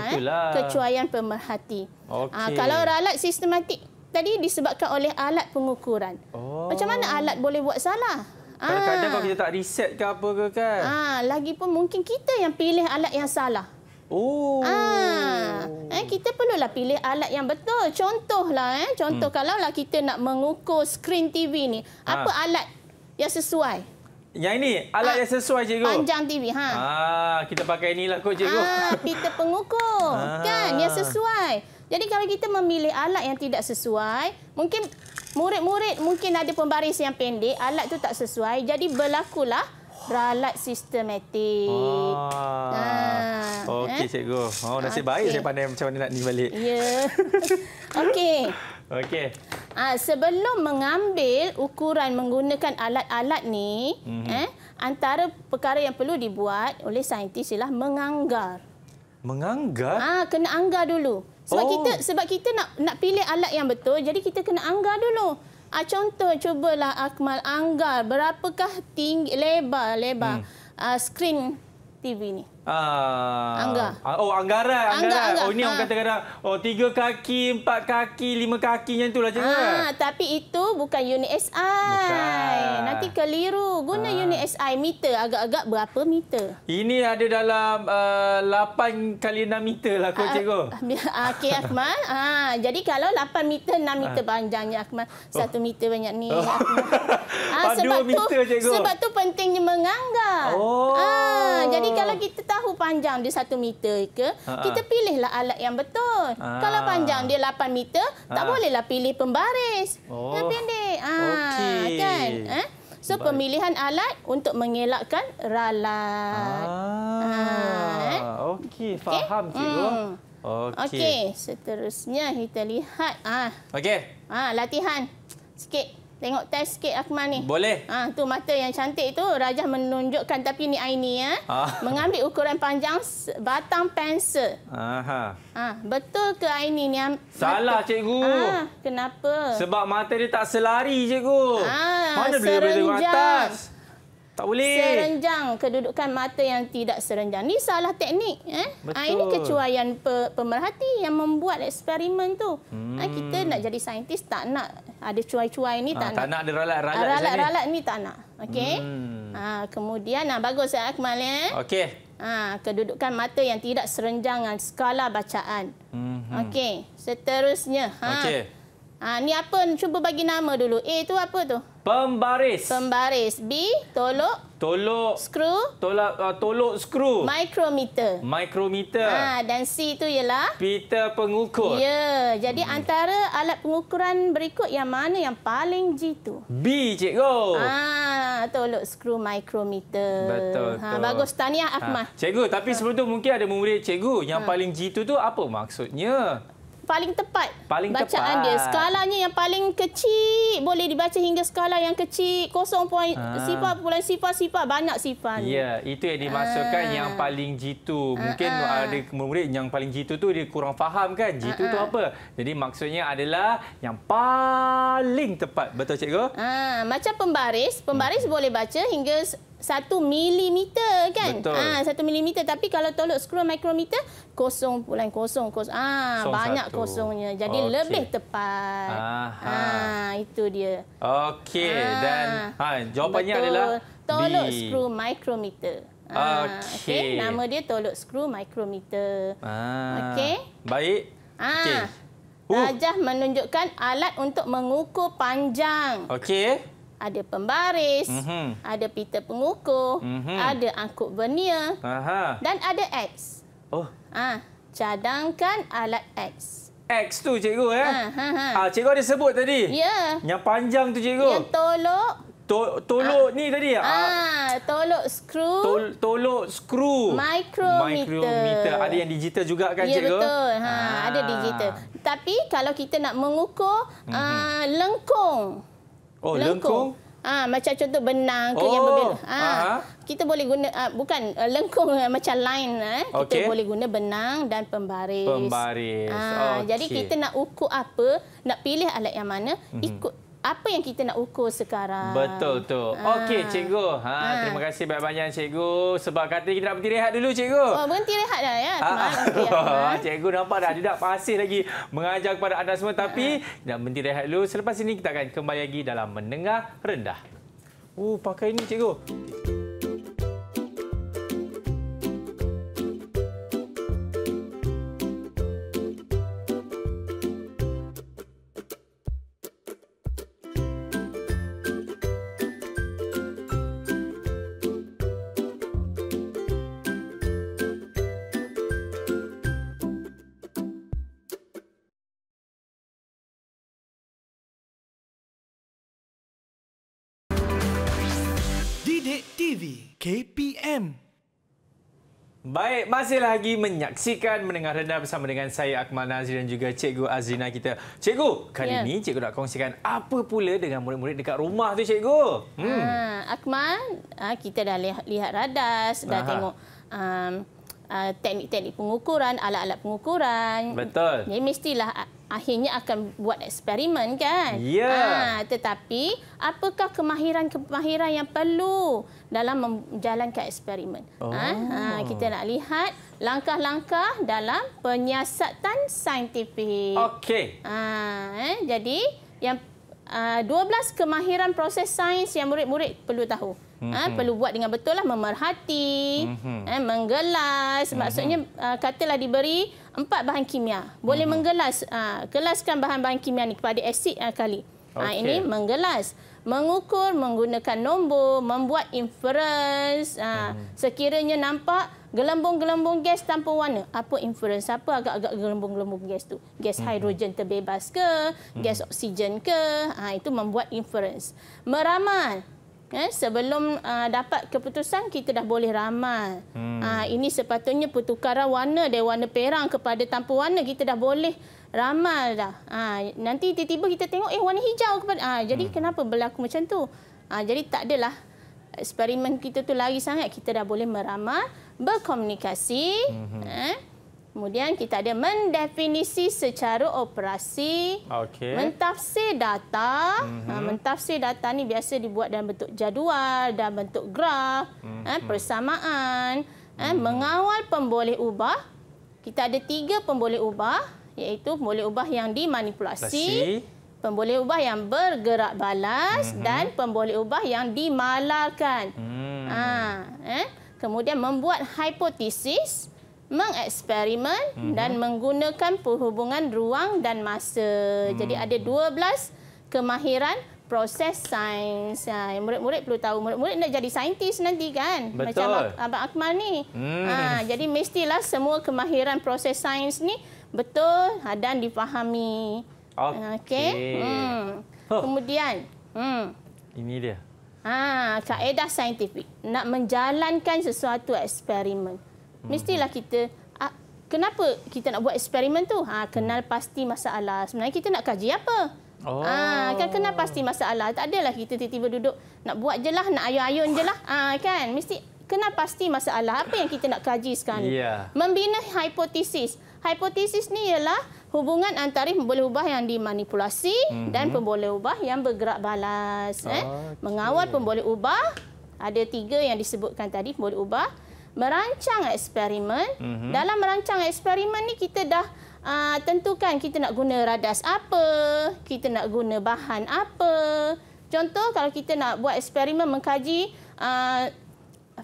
eh? itulah. kecuaian pemerhati. Okay. Ah, kalau ralat sistematik, tadi disebabkan oleh alat pengukuran. Oh. Macam mana alat boleh buat salah? Kadang-kadang ah. kalau kita tak reset ke apa ke kan? Ah, lagipun mungkin kita yang pilih alat yang salah. Oh. Ah, eh, kita perlulah pilih alat yang betul. Contohlah, eh, contoh hmm. kalau lah kita nak mengukur skrin TV ni, ha. apa alat yang sesuai? Yang ini alat ah, yang sesuai cikgu. Panjang TV ha. Ah, kita pakai inilah kot cikgu. Ah, kita pengukur ah. kan yang sesuai. Jadi kalau kita memilih alat yang tidak sesuai, mungkin murid-murid mungkin ada pembaris yang pendek, alat tu tak sesuai, jadi berlakulah ralat sistematik. Ah. Ha. Okey cikgu. Oh nasib okay. baik saya pandai macam mana nak ni balik. Ya. Yeah. Okey. Okey. Ah sebelum mengambil ukuran menggunakan alat-alat ni, mm -hmm. eh, antara perkara yang perlu dibuat oleh saintis ialah menganggar. Menganggar? Ah kena anggar dulu. Sebab oh. kita sebab kita nak nak pilih alat yang betul, jadi kita kena anggar dulu. Ah contoh cubalah Akmal ah, anggar berapakah tinggi lebar lebar hmm. uh, ah, skrin TV ni. Ah. Angga. Ah, oh, anggaran, Angga, angga. Oh, ini ha. orang ah. kata kadang oh tiga kaki, empat kaki, lima kaki macam itulah Ah, lah. tapi itu bukan unit SI. Bukan. Nanti keliru. Guna ha. unit SI meter agak-agak berapa meter? Ini ada dalam uh, kali enam meter lah kau cikgu. Okey, Akmal. ah, jadi kalau lapan meter enam meter ha. panjangnya Akmal. Oh. Satu oh. meter banyak ni. Oh. Ah, sebab meter, tu cikgu. sebab tu pentingnya menganggar. Oh. Ah, jadi kalau kita tahu panjang dia 1 meter ke, Ha-ha. kita pilihlah alat yang betul. Ha-ha. Kalau panjang dia 8 meter, Ha-ha. tak ha. bolehlah pilih pembaris. Oh. Yang pendek. Ah, kan? Ha, kan? Eh? So, Baik. pemilihan alat untuk mengelakkan ralat. Ah. ah eh? Okey, faham, okay? Cikgu. Hmm. Okey, okay, seterusnya kita lihat. Ah. Okey. Ah, latihan. Sikit. Tengok test sikit Akmal ni. Boleh. Ha, tu mata yang cantik tu. Rajah menunjukkan tapi ni Aini ya. Ah. Mengambil ukuran panjang batang pensel. Aha. Ha, betul ke Aini ni? Salah mata... cikgu. Ha, kenapa? Sebab mata dia tak selari cikgu. Ha, Mana boleh berdiri atas? Tak boleh. Serenjang kedudukan mata yang tidak serenjang. Ini salah teknik. Eh? Ah, Betul. Ini kecuaian pemerhati yang membuat eksperimen tu. Hmm. Ah, kita nak jadi saintis tak nak ada cuai-cuai ini ah, tak ha, nak. Tak nak ada ralat-ralat. Ralat-ralat ini ni tak nak. Okay. Hmm. Ha, kemudian, ha, bagus ya Akmal. ya. Eh? Okay. Ha, kedudukan mata yang tidak serenjang dengan skala bacaan. Hmm, hmm. Okey. Seterusnya. Ha. Okey. Ha, ni apa? Cuba bagi nama dulu. A tu apa tu? Pembaris. Pembaris. B, tolok. Tolok. Skru. Tolak, uh, tolok skru. Mikrometer. Mikrometer. Ha, dan C tu ialah? Pita pengukur. Ya. Jadi hmm. antara alat pengukuran berikut yang mana yang paling jitu? B, cikgu. Ha, tolok skru mikrometer. Betul. Ha, betul. Bagus. Tahniah, ha, Ahmad. Ha. Cikgu, tapi ha. sebelum tu mungkin ada murid cikgu yang ha. paling jitu tu apa maksudnya? paling tepat paling bacaan tepat. dia. Skalanya yang paling kecil boleh dibaca hingga skala yang kecil. Kosong poin ha. Ah. sifar, pulang sifar, sifar. Banyak sifar. Ya, itu yang dimaksudkan ha. yang paling jitu. Mungkin ha. ada murid yang paling jitu tu dia kurang faham kan. Jitu ha. tu apa? Jadi maksudnya adalah yang paling tepat. Betul cikgu? Ha. Macam pembaris. Pembaris hmm. boleh baca hingga satu milimeter kan? Ah, Ha, satu milimeter. Tapi kalau tolok skru mikrometer, kosong pula yang kosong. Ah, kosong. Ha, banyak satu. kosongnya. Jadi okay. lebih tepat. Ha, itu dia. Okey. Ha. Dan ha, jawapannya Betul. adalah... Tolok di... skru mikrometer. Ha, Okey. Okay. Nama dia tolok skru mikrometer. Ha. Okey. Baik. Ha. Okey. Tajah uh. menunjukkan alat untuk mengukur panjang. Okey ada pembaris, mm -hmm. ada pita pengukur, mm -hmm. ada angkut vernier Aha. dan ada X. Oh. ha, cadangkan alat X. X tu cikgu eh. Ha, ha, ha. ha cikgu ada sebut tadi. Ya. Yang panjang tu cikgu. Yang tolok. To tolok ha. ni tadi ya. Ha, ah. tolok skru. Tol tolok skru. Mikrometer. Mikrometer. Ada yang digital juga kan ya, cikgu? Ya betul. Ha, ha, ada digital. Tapi kalau kita nak mengukur mm -hmm. uh, lengkung. Oh, lengkung. ah Ha, macam contoh benang ke oh. yang berbeda. Ah, ha, ha. Kita boleh guna, ha, bukan eh, lengkung eh, macam lain. Eh. Okay. Kita boleh guna benang dan pembaris. Pembaris. Ha, ah, okay. Jadi kita nak ukur apa, nak pilih alat yang mana, mm -hmm. ikut apa yang kita nak ukur sekarang. Betul tu. Ha. Ah. Okey, cikgu. Ha, ha. Terima kasih banyak-banyak, cikgu. Sebab kata kita nak berhenti rehat dulu, cikgu. Oh, berhenti rehat dah. Ya. Ha. Ah, okay, cikgu nampak dah. Dia tak pasir lagi mengajar kepada anda semua. Tapi ha. nak berhenti rehat dulu. Selepas ini, kita akan kembali lagi dalam menengah rendah. Uh, pakai ini, cikgu. Cikgu. KPM. Baik, masih lagi menyaksikan mendengar rendah bersama dengan saya Akmal Nazir dan juga Cikgu Azrina kita. Cikgu, kali ya. ini cikgu nak kongsikan apa pula dengan murid-murid dekat rumah tu cikgu? Hmm. Ha, Akmal, ah, kita dah lihat, lihat radas, dah Aha. tengok um, Uh, teknik-teknik pengukuran, alat-alat pengukuran. Betul. Jadi ya, mestilah akhirnya akan buat eksperimen kan? Ya. Yeah. Ha, tetapi apakah kemahiran-kemahiran yang perlu dalam menjalankan eksperimen? Ah, oh. Ha, kita nak lihat langkah-langkah dalam penyiasatan saintifik. Okey. Ha, eh, jadi yang uh, 12 kemahiran proses sains yang murid-murid perlu tahu. Hmm. Ha, perlu buat dengan betul lah memerhati, hmm. ha, menggelas. Hmm, Maksudnya hmm. uh, katalah diberi empat bahan kimia. Boleh hmm. menggelas, uh, ah, gelaskan bahan-bahan kimia ni kepada asid uh, kali. Okay. Ha, ini menggelas. Mengukur menggunakan nombor, membuat inference. Ha, hmm. Sekiranya nampak gelembung-gelembung gas tanpa warna. Apa inference? Apa agak-agak gelembung-gelembung gas tu? Gas hmm. hidrogen terbebas ke? Gas hmm. oksigen ke? Ha, itu membuat inference. Meramal. Eh, sebelum uh, dapat keputusan kita dah boleh ramal. Hmm. Uh, ini sepatutnya pertukaran warna dari warna perang kepada tanpa warna kita dah boleh ramal dah. Uh, nanti tiba-tiba kita tengok eh warna hijau kepada uh, jadi hmm. kenapa berlaku macam tu? Uh, jadi tak adalah eksperimen kita tu lagi sangat kita dah boleh meramal, berkomunikasi. Hmm. Eh? Kemudian kita ada mendefinisi secara operasi, okay. mentafsir data. Mm -hmm. Mentafsir data ni biasa dibuat dalam bentuk jadual, dalam bentuk graf, mm -hmm. persamaan. Mm -hmm. Mengawal pemboleh ubah. Kita ada tiga pemboleh ubah, iaitu pemboleh ubah yang dimanipulasi, Plasi. pemboleh ubah yang bergerak balas mm -hmm. dan pemboleh ubah yang dimalarkan. Mm -hmm. ha, eh? Kemudian membuat hipotesis mengeksperimen hmm. dan menggunakan perhubungan ruang dan masa. Hmm. Jadi ada 12 kemahiran proses sains. Ya, murid-murid perlu tahu. Murid-murid nak jadi saintis nanti kan? Betul. Macam Abang Akmal ni. Hmm. Ha, jadi mestilah semua kemahiran proses sains ni betul dan difahami. Okey. Okay. Hmm. Huh. Kemudian. Hmm. Ini dia. Ha, kaedah saintifik. Nak menjalankan sesuatu eksperimen. Hmm. mestilah kita ah, kenapa kita nak buat eksperimen tu ha kenal hmm. pasti masalah sebenarnya kita nak kaji apa oh. Ah, oh. kan kenal pasti masalah. Tak adalah kita tiba-tiba duduk nak buat je lah, nak ayun-ayun je lah. Ha, kan? Mesti kena pasti masalah. Apa yang kita nak kaji sekarang yeah. Membina hipotesis. Hipotesis ni ialah hubungan antara pemboleh ubah yang dimanipulasi mm-hmm. dan mhm. pemboleh ubah yang bergerak balas. Eh? Okay. Mengawal pemboleh ubah. Ada tiga yang disebutkan tadi, pemboleh ubah merancang eksperimen. Mm -hmm. Dalam merancang eksperimen ni kita dah uh, tentukan kita nak guna radas apa, kita nak guna bahan apa. Contoh kalau kita nak buat eksperimen mengkaji uh,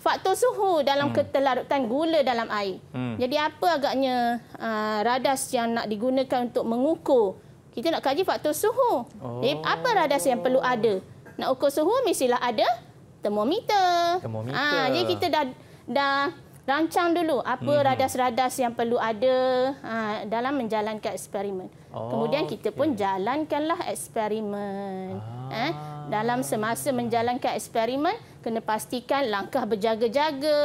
faktor suhu dalam mm. ketelarutan gula dalam air. Mm. Jadi apa agaknya uh, radas yang nak digunakan untuk mengukur? Kita nak kaji faktor suhu. Oh. Jadi eh, apa radas yang perlu ada? Nak ukur suhu mestilah ada termometer. termometer. Ha, jadi kita dah dah rancang dulu apa hmm. radas-radas yang perlu ada ha, dalam menjalankan eksperimen. Oh, Kemudian kita pun jalankanlah eksperimen. Ha. Ah. Ha, dalam semasa menjalankan eksperimen, kena pastikan langkah berjaga-jaga,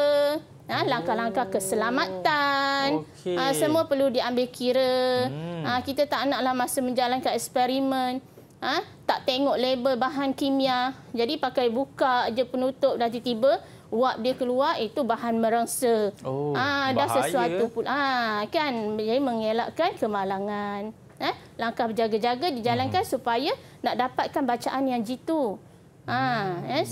ha, langkah-langkah oh, keselamatan. Okay. Ha, semua perlu diambil kira. Hmm. Ha, kita tak naklah masa menjalankan eksperimen. Ha, tak tengok label bahan kimia. Jadi pakai buka je penutup dah tiba-tiba wap dia keluar itu bahan merengsa. Oh, ha, ah dah sesuatu pun. Ah ha, kan jadi mengelakkan kemalangan. Eh langkah berjaga-jaga dijalankan hmm. supaya nak dapatkan bacaan yang jitu. Ah ha, hmm. eh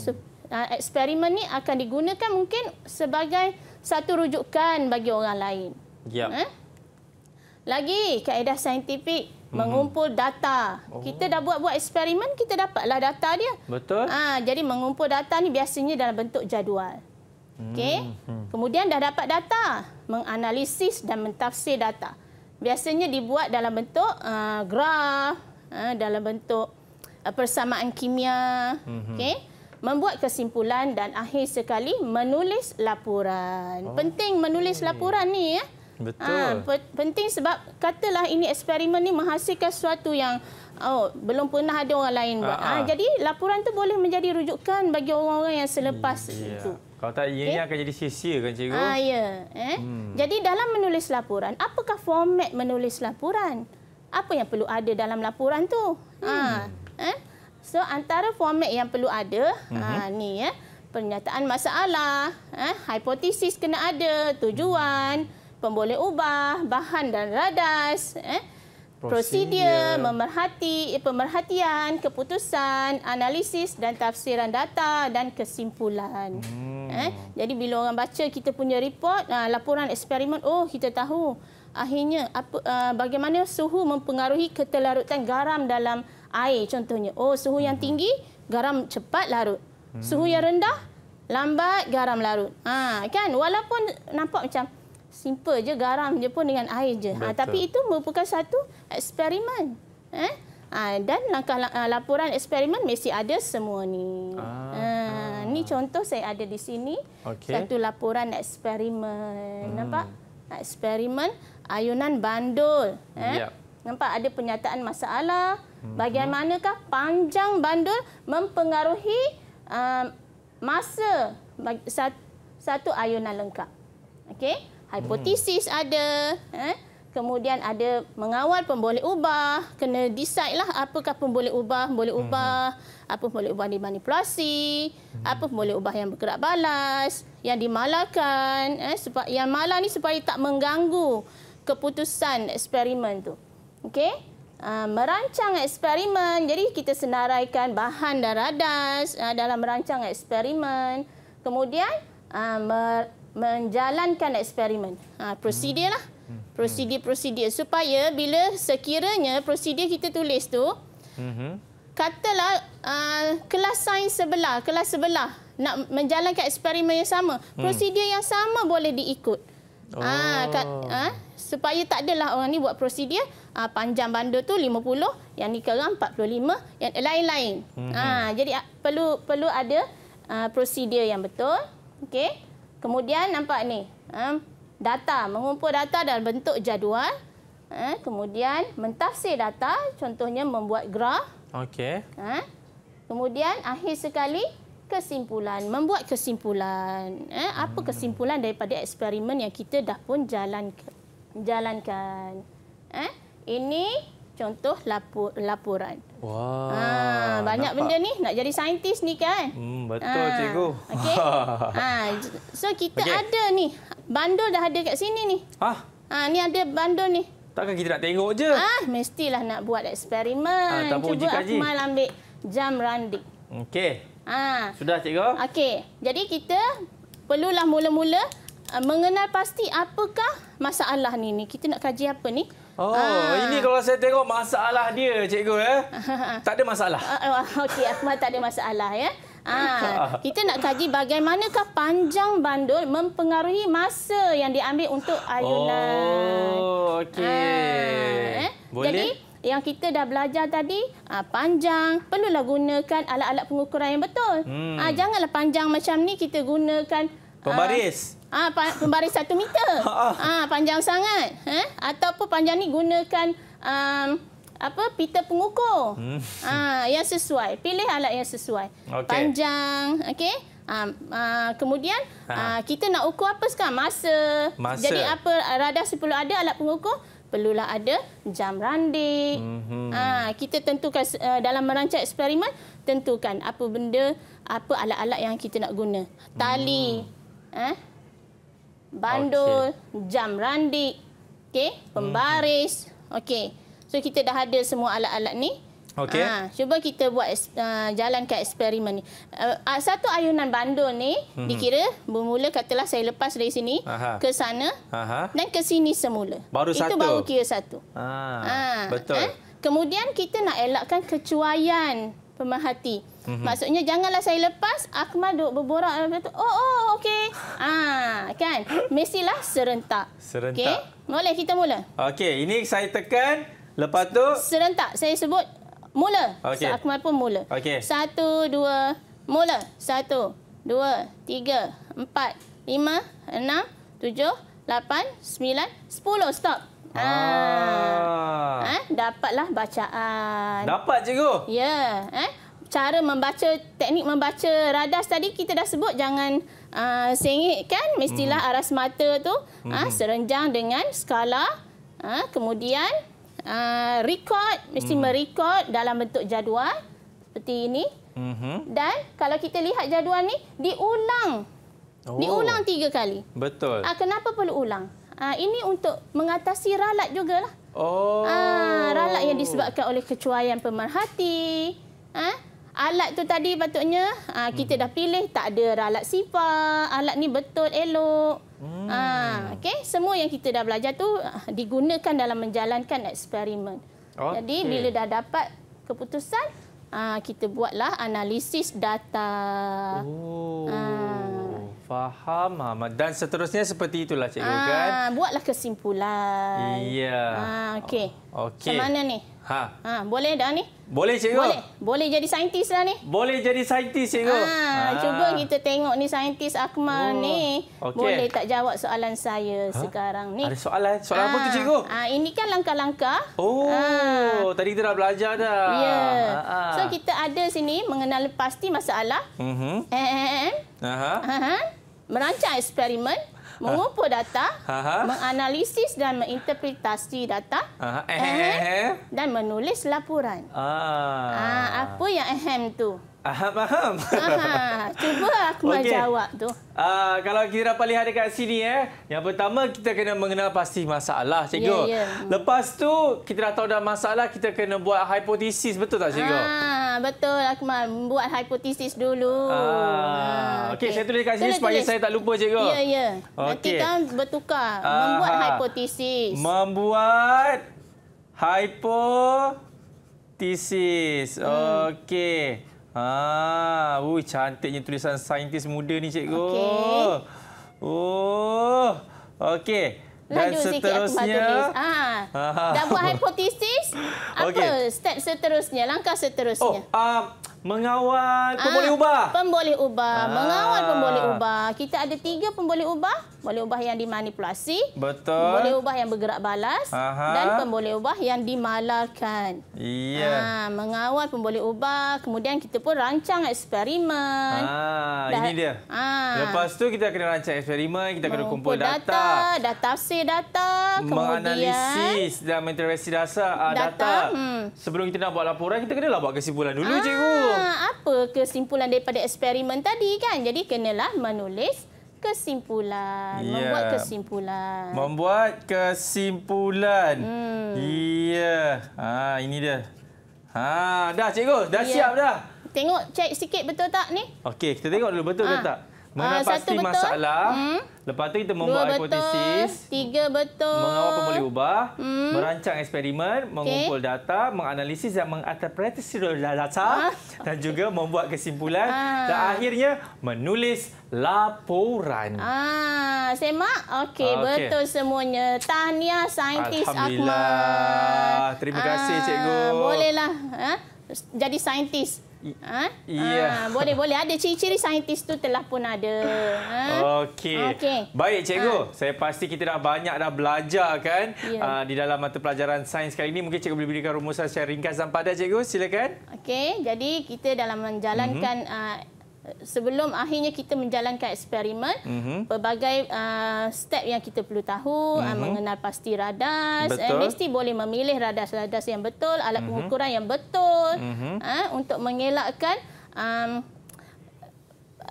ah, eksperimen ni akan digunakan mungkin sebagai satu rujukan bagi orang lain. Yep. Ha? Eh? Lagi kaedah saintifik Hmm. mengumpul data. Oh. Kita dah buat-buat eksperimen, kita dapatlah data dia. Betul. Ha, jadi mengumpul data ni biasanya dalam bentuk jadual. Okey. Hmm, hmm. Kemudian dah dapat data, menganalisis dan mentafsir data. Biasanya dibuat dalam bentuk uh, graf, uh, dalam bentuk uh, persamaan kimia. Okey. Membuat kesimpulan dan akhir sekali menulis laporan. Oh. Penting menulis laporan ni ya. Betul. Ha, penting sebab katalah ini eksperimen ini menghasilkan sesuatu yang oh belum pernah ada orang lain buat. Ha, Jadi laporan tu boleh menjadi rujukan bagi orang-orang yang selepas hmm, ya. itu. Kalau tak, ianya okay. akan jadi sia-sia kan cikgu? Ah ya. Eh? Hmm. Jadi dalam menulis laporan, apakah format menulis laporan? Apa yang perlu ada dalam laporan tu? Hmm. Ha, eh? So antara format yang perlu ada, hmm. ha, ni ya. Eh? Pernyataan masalah, eh? hipotesis kena ada, tujuan pemboleh ubah, bahan dan radas, eh, prosedur, memerhati, eh, pemerhatian, keputusan, analisis dan tafsiran data dan kesimpulan. Hmm. Eh, jadi bila orang baca kita punya report, ah, laporan eksperimen, oh kita tahu akhirnya apa, ah, bagaimana suhu mempengaruhi ketelarutan garam dalam air contohnya. Oh suhu yang hmm. tinggi, garam cepat larut. Hmm. Suhu yang hmm. rendah, lambat garam larut. Ah, kan walaupun nampak macam simple je garam je pun dengan air je. Ha, tapi itu merupakan satu eksperimen. Eh? Ha, dan langkah ah, laporan eksperimen mesti ada semua ni. Ah, ha, ah. Ni contoh saya ada di sini okay. satu laporan eksperimen. Hmm. Nampak ha, eksperimen ayunan bandul. Eh? Yep. Ya. Nampak ada penyataan masalah. Mhm. Bagaimanakah panjang bandul mempengaruhi uh, masa satu ayunan lengkap? Okay hipotesis hmm. ada, eh? kemudian ada mengawal pun ubah, kena decide lah apakah pun boleh ubah, boleh hmm. ubah, apa pun ubah dimanipulasi, hmm. apa pun ubah yang bergerak balas, yang dimalakan, eh? yang malah ni supaya tak mengganggu keputusan eksperimen tu. Okey? Uh, merancang eksperimen. Jadi kita senaraikan bahan dan radas uh, dalam merancang eksperimen. Kemudian uh, mer- menjalankan eksperimen. Ha, prosedur lah. Prosedur-prosedur. Supaya bila sekiranya prosedur kita tulis tu, mhm. katalah uh, kelas sains sebelah, kelas sebelah nak menjalankan eksperimen yang sama. Hmm. Prosedur yang sama boleh diikut. Ah, oh. ha, ha, supaya tak adalah orang ni buat prosedur ha, panjang bandar tu 50, yang ni kerang 45, yang lain-lain. ha, jadi perlu perlu ada ha, prosedur yang betul. Okey. Kemudian nampak ni. Ha? Data, mengumpul data dalam bentuk jadual. Ha? Kemudian mentafsir data, contohnya membuat graf. Okey. Ha? Kemudian akhir sekali kesimpulan, membuat kesimpulan. Apa hmm. kesimpulan daripada eksperimen yang kita dah pun jalankan? Ini contoh lapor, laporan. Wah. Ha, banyak nampak. benda ni nak jadi saintis ni kan? Hmm, betul ha. cikgu. Okey. Ha, so kita okay. ada ni. Bandul dah ada kat sini ni. Hah? Ha, ni ada bandul ni. Takkan kita nak tengok je? Ah, ha, mestilah nak buat eksperimen. Ha, Cuba Akmal ambil jam randik. Okey. Ha. Sudah cikgu? Okey. Jadi kita perlulah mula-mula mengenal pasti apakah masalah ni ni. Kita nak kaji apa ni? Oh, ah. ini kalau saya tengok masalah dia, cikgu ya. Eh? Tak ada masalah. Ah, ah, ah, okey, Ahmad tak ada masalah ya. Ah, kita nak kaji bagaimanakah panjang bandul mempengaruhi masa yang diambil untuk ayunan. Oh, okey. Ah, eh? Jadi yang kita dah belajar tadi, panjang, perlulah gunakan alat-alat pengukuran yang betul. Hmm. Janganlah panjang macam ni kita gunakan Pembaris. Ah, ha, pembaris satu meter. Ha, ha. Ah, ha, panjang sangat. Eh, ataupun panjang ni gunakan um, apa pita pengukur. Hmm. Ah, ha, yang sesuai. Pilih alat yang sesuai. Okay. Panjang, okey. Um, uh, kemudian ha. uh, kita nak ukur apa sekarang? Masa. Masa. Jadi apa radar sepuluh ada alat pengukur? Perlulah ada jam randik. Mm -hmm. uh, kita tentukan uh, dalam merancang eksperimen, tentukan apa benda, apa alat-alat yang kita nak guna. Tali. Mm eh? bandul, okay. jam randi, okay? pembaris. Hmm. Okay. So, kita dah ada semua alat-alat ni. Okay. Ha, cuba kita buat uh, ke eksperimen ni. Uh, satu ayunan bandul ni hmm. dikira bermula katalah saya lepas dari sini Aha. ke sana Aha. dan ke sini semula. Baru Itu satu? Itu baru kira satu. Ha. Ha. Betul. Eh? Kemudian kita nak elakkan kecuaian pemerhati. Mm-hmm. Maksudnya janganlah saya lepas Akmal duk berborak tu. Oh, oh oh okey. Ah kan. Mestilah serentak. Serentak. Okey. Boleh kita mula. Okey, ini saya tekan lepas tu serentak. Saya sebut mula. Okay. So, Akmal pun mula. Okey. Satu, dua, mula. Satu, dua, tiga, empat, lima, enam, tujuh, lapan, sembilan, sepuluh. Stop. Ah. Ah. Ha? Dapatlah bacaan. Dapat cikgu? Ya. Eh? Cara membaca, teknik membaca radas tadi kita dah sebut jangan uh, sengit kan. Mestilah hmm. aras mata tu ah, hmm. ah, serenjang dengan skala. Ah, kemudian uh, ah, rekod, mesti hmm. merekod dalam bentuk jadual seperti ini. Hmm. Dan kalau kita lihat jadual ni diulang. Oh. Diulang tiga kali. Betul. Ah, kenapa perlu ulang? Uh, ini untuk mengatasi ralat juga lah. Oh. Uh, ralat yang disebabkan oleh kecuaian pemerhati. Uh, alat tu tadi patutnya uh, kita hmm. dah pilih tak ada ralat sifar. Alat ni betul elok. Hmm. Uh, okay? Semua yang kita dah belajar tu uh, digunakan dalam menjalankan eksperimen. Okay. Jadi bila dah dapat keputusan, uh, kita buatlah analisis data. Oh. Uh, faham Ahmad. Dan seterusnya seperti itulah cikgu ha, kan. Buatlah kesimpulan. Ya. Ha, okey. Okey. Macam mana ni? Ha. ha. Boleh dah ni? Boleh cikgu. Boleh. Boleh jadi saintis dah ni? Boleh jadi saintis cikgu. Ha, ha. Cuba kita tengok ni saintis Akmal oh. ni. Okay. Boleh tak jawab soalan saya ha? sekarang ni? Ada soalan? Soalan ha. apa tu cikgu? Ha. Ini kan langkah-langkah. Oh. Ha. Tadi kita dah belajar dah. Ya. Ha. Ha. So kita ada sini mengenal pasti masalah. Mm -hmm. M. Aha. Aha merancang eksperimen ha. mengumpul data, Aha. Ha. menganalisis dan menginterpretasi data Aha. Ahem. Ha. Eh, eh, ahem. Eh, dan menulis laporan. Ah. Ah, apa yang ahem tu? Aham, aham. Aha, cuba aku nak okay. jawab tu. Uh, kalau kita paling hari dekat sini, eh, yang pertama kita kena mengenal pasti masalah, cikgu. Yeah, yeah. Lepas tu kita dah tahu dah masalah, kita kena buat hipotesis, betul tak cikgu? Ah, betul, Akmal. Buat hipotesis dulu. Ah, ah, okay. okay, saya tulis kat sini supaya saya tak lupa, cikgu. Ya, yeah, ya. Yeah. Okay. Nanti kan bertukar. Uh, membuat hipotesis. Membuat hipotesis. Hmm. Okey. Ah, ui cantiknya tulisan saintis muda ni cikgu. Okey. Oh. Okey. Dan Laju seterusnya. Ah. Dah buat hipotesis? Apa step seterusnya? Langkah seterusnya? Oh, um, mengawal pemboleh ah, ubah. pemboleh ubah. Ah. Mengawal pemboleh ubah. Kita ada tiga pemboleh ubah. Boleh ubah yang dimanipulasi. Betul. Boleh ubah yang bergerak balas. Aha. Dan pemboleh ubah yang dimalarkan. Iya. Ha, mengawal pemboleh ubah. Kemudian kita pun rancang eksperimen. Ha, ini dia. Ha. Lepas tu kita kena rancang eksperimen. Kita kena kumpul data. data. Dah tafsir data. Kemudian, Menganalisis dan menteresi dasar ah, data. data. Hmm. Sebelum kita nak buat laporan, kita kena buat kesimpulan dulu, ha. cikgu. Apa kesimpulan daripada eksperimen tadi kan? Jadi, kenalah menulis kesimpulan. Ya. Membuat kesimpulan. Membuat kesimpulan. Hmm. Ya. Ha, ini dia. Ha, dah, cikgu. Dah ya. siap dah. Tengok, cek sikit betul tak ni? Okey, kita tengok dulu betul ha. tak. Menapasti ah, uh, masalah. Hmm? Lepas tu kita membuat Dua hipotesis. Tiga betul. Mengawal pemboleh ubah. Hmm? Merancang eksperimen. Mengumpul data. Menganalisis dan menginterpretasi data. Ha? Dan juga membuat kesimpulan. Ha. Dan akhirnya menulis laporan. Ah, Semak? Okey, okay. betul semuanya. Tahniah saintis Alhamdulillah. Akmal. Terima kasih, Cikgu. Bolehlah. Ha? Jadi saintis. Ha? Yeah. Ha, boleh boleh ada ciri-ciri saintis tu telah pun ada. Ha? Okey. Okay. Baik cikgu, ha. saya pasti kita dah banyak dah belajar kan yeah. Ya. ha, di dalam mata pelajaran sains kali ini. Mungkin cikgu boleh berikan rumusan secara ringkas dan padat cikgu, silakan. Okey, jadi kita dalam menjalankan mm -hmm sebelum akhirnya kita menjalankan eksperimen mm -hmm. pelbagai uh, step yang kita perlu tahu mm -hmm. uh, mengenal pasti radas betul. MST boleh memilih radas-radas yang betul alat mm -hmm. pengukuran yang betul mm -hmm. uh, untuk mengelakkan um,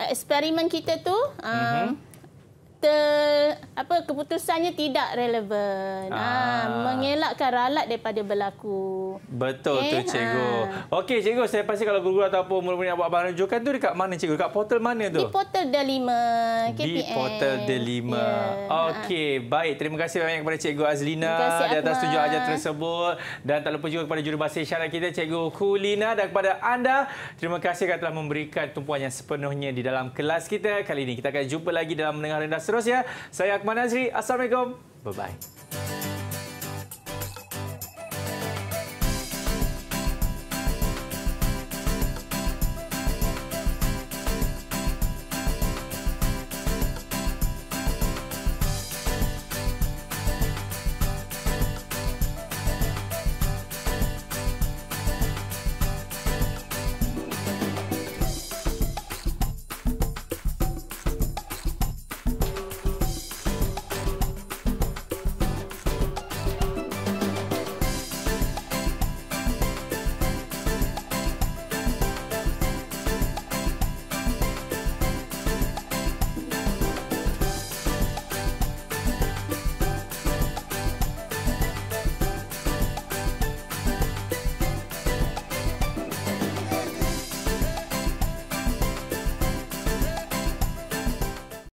eksperimen kita tu um, mm -hmm. Ter, apa keputusannya tidak relevan ah. ha, mengelakkan ralat daripada berlaku Betul okay. tu cikgu. Okey cikgu, saya pasti kalau guru-guru ataupun mula-mula nak buat barang rujukan tu dekat mana cikgu? Dekat portal mana tu? Di portal Delima KPM. Di portal Delima. Yeah. Okey, baik. Terima kasih banyak kepada cikgu Azlina di atas tujuh ajar tersebut dan tak lupa juga kepada jurubahasa isyarat kita cikgu Kulina dan kepada anda terima kasih kerana telah memberikan tumpuan yang sepenuhnya di dalam kelas kita kali ini. Kita akan jumpa lagi dalam menengah rendah seterusnya. Saya Akmal Nazri. Assalamualaikum. Bye-bye.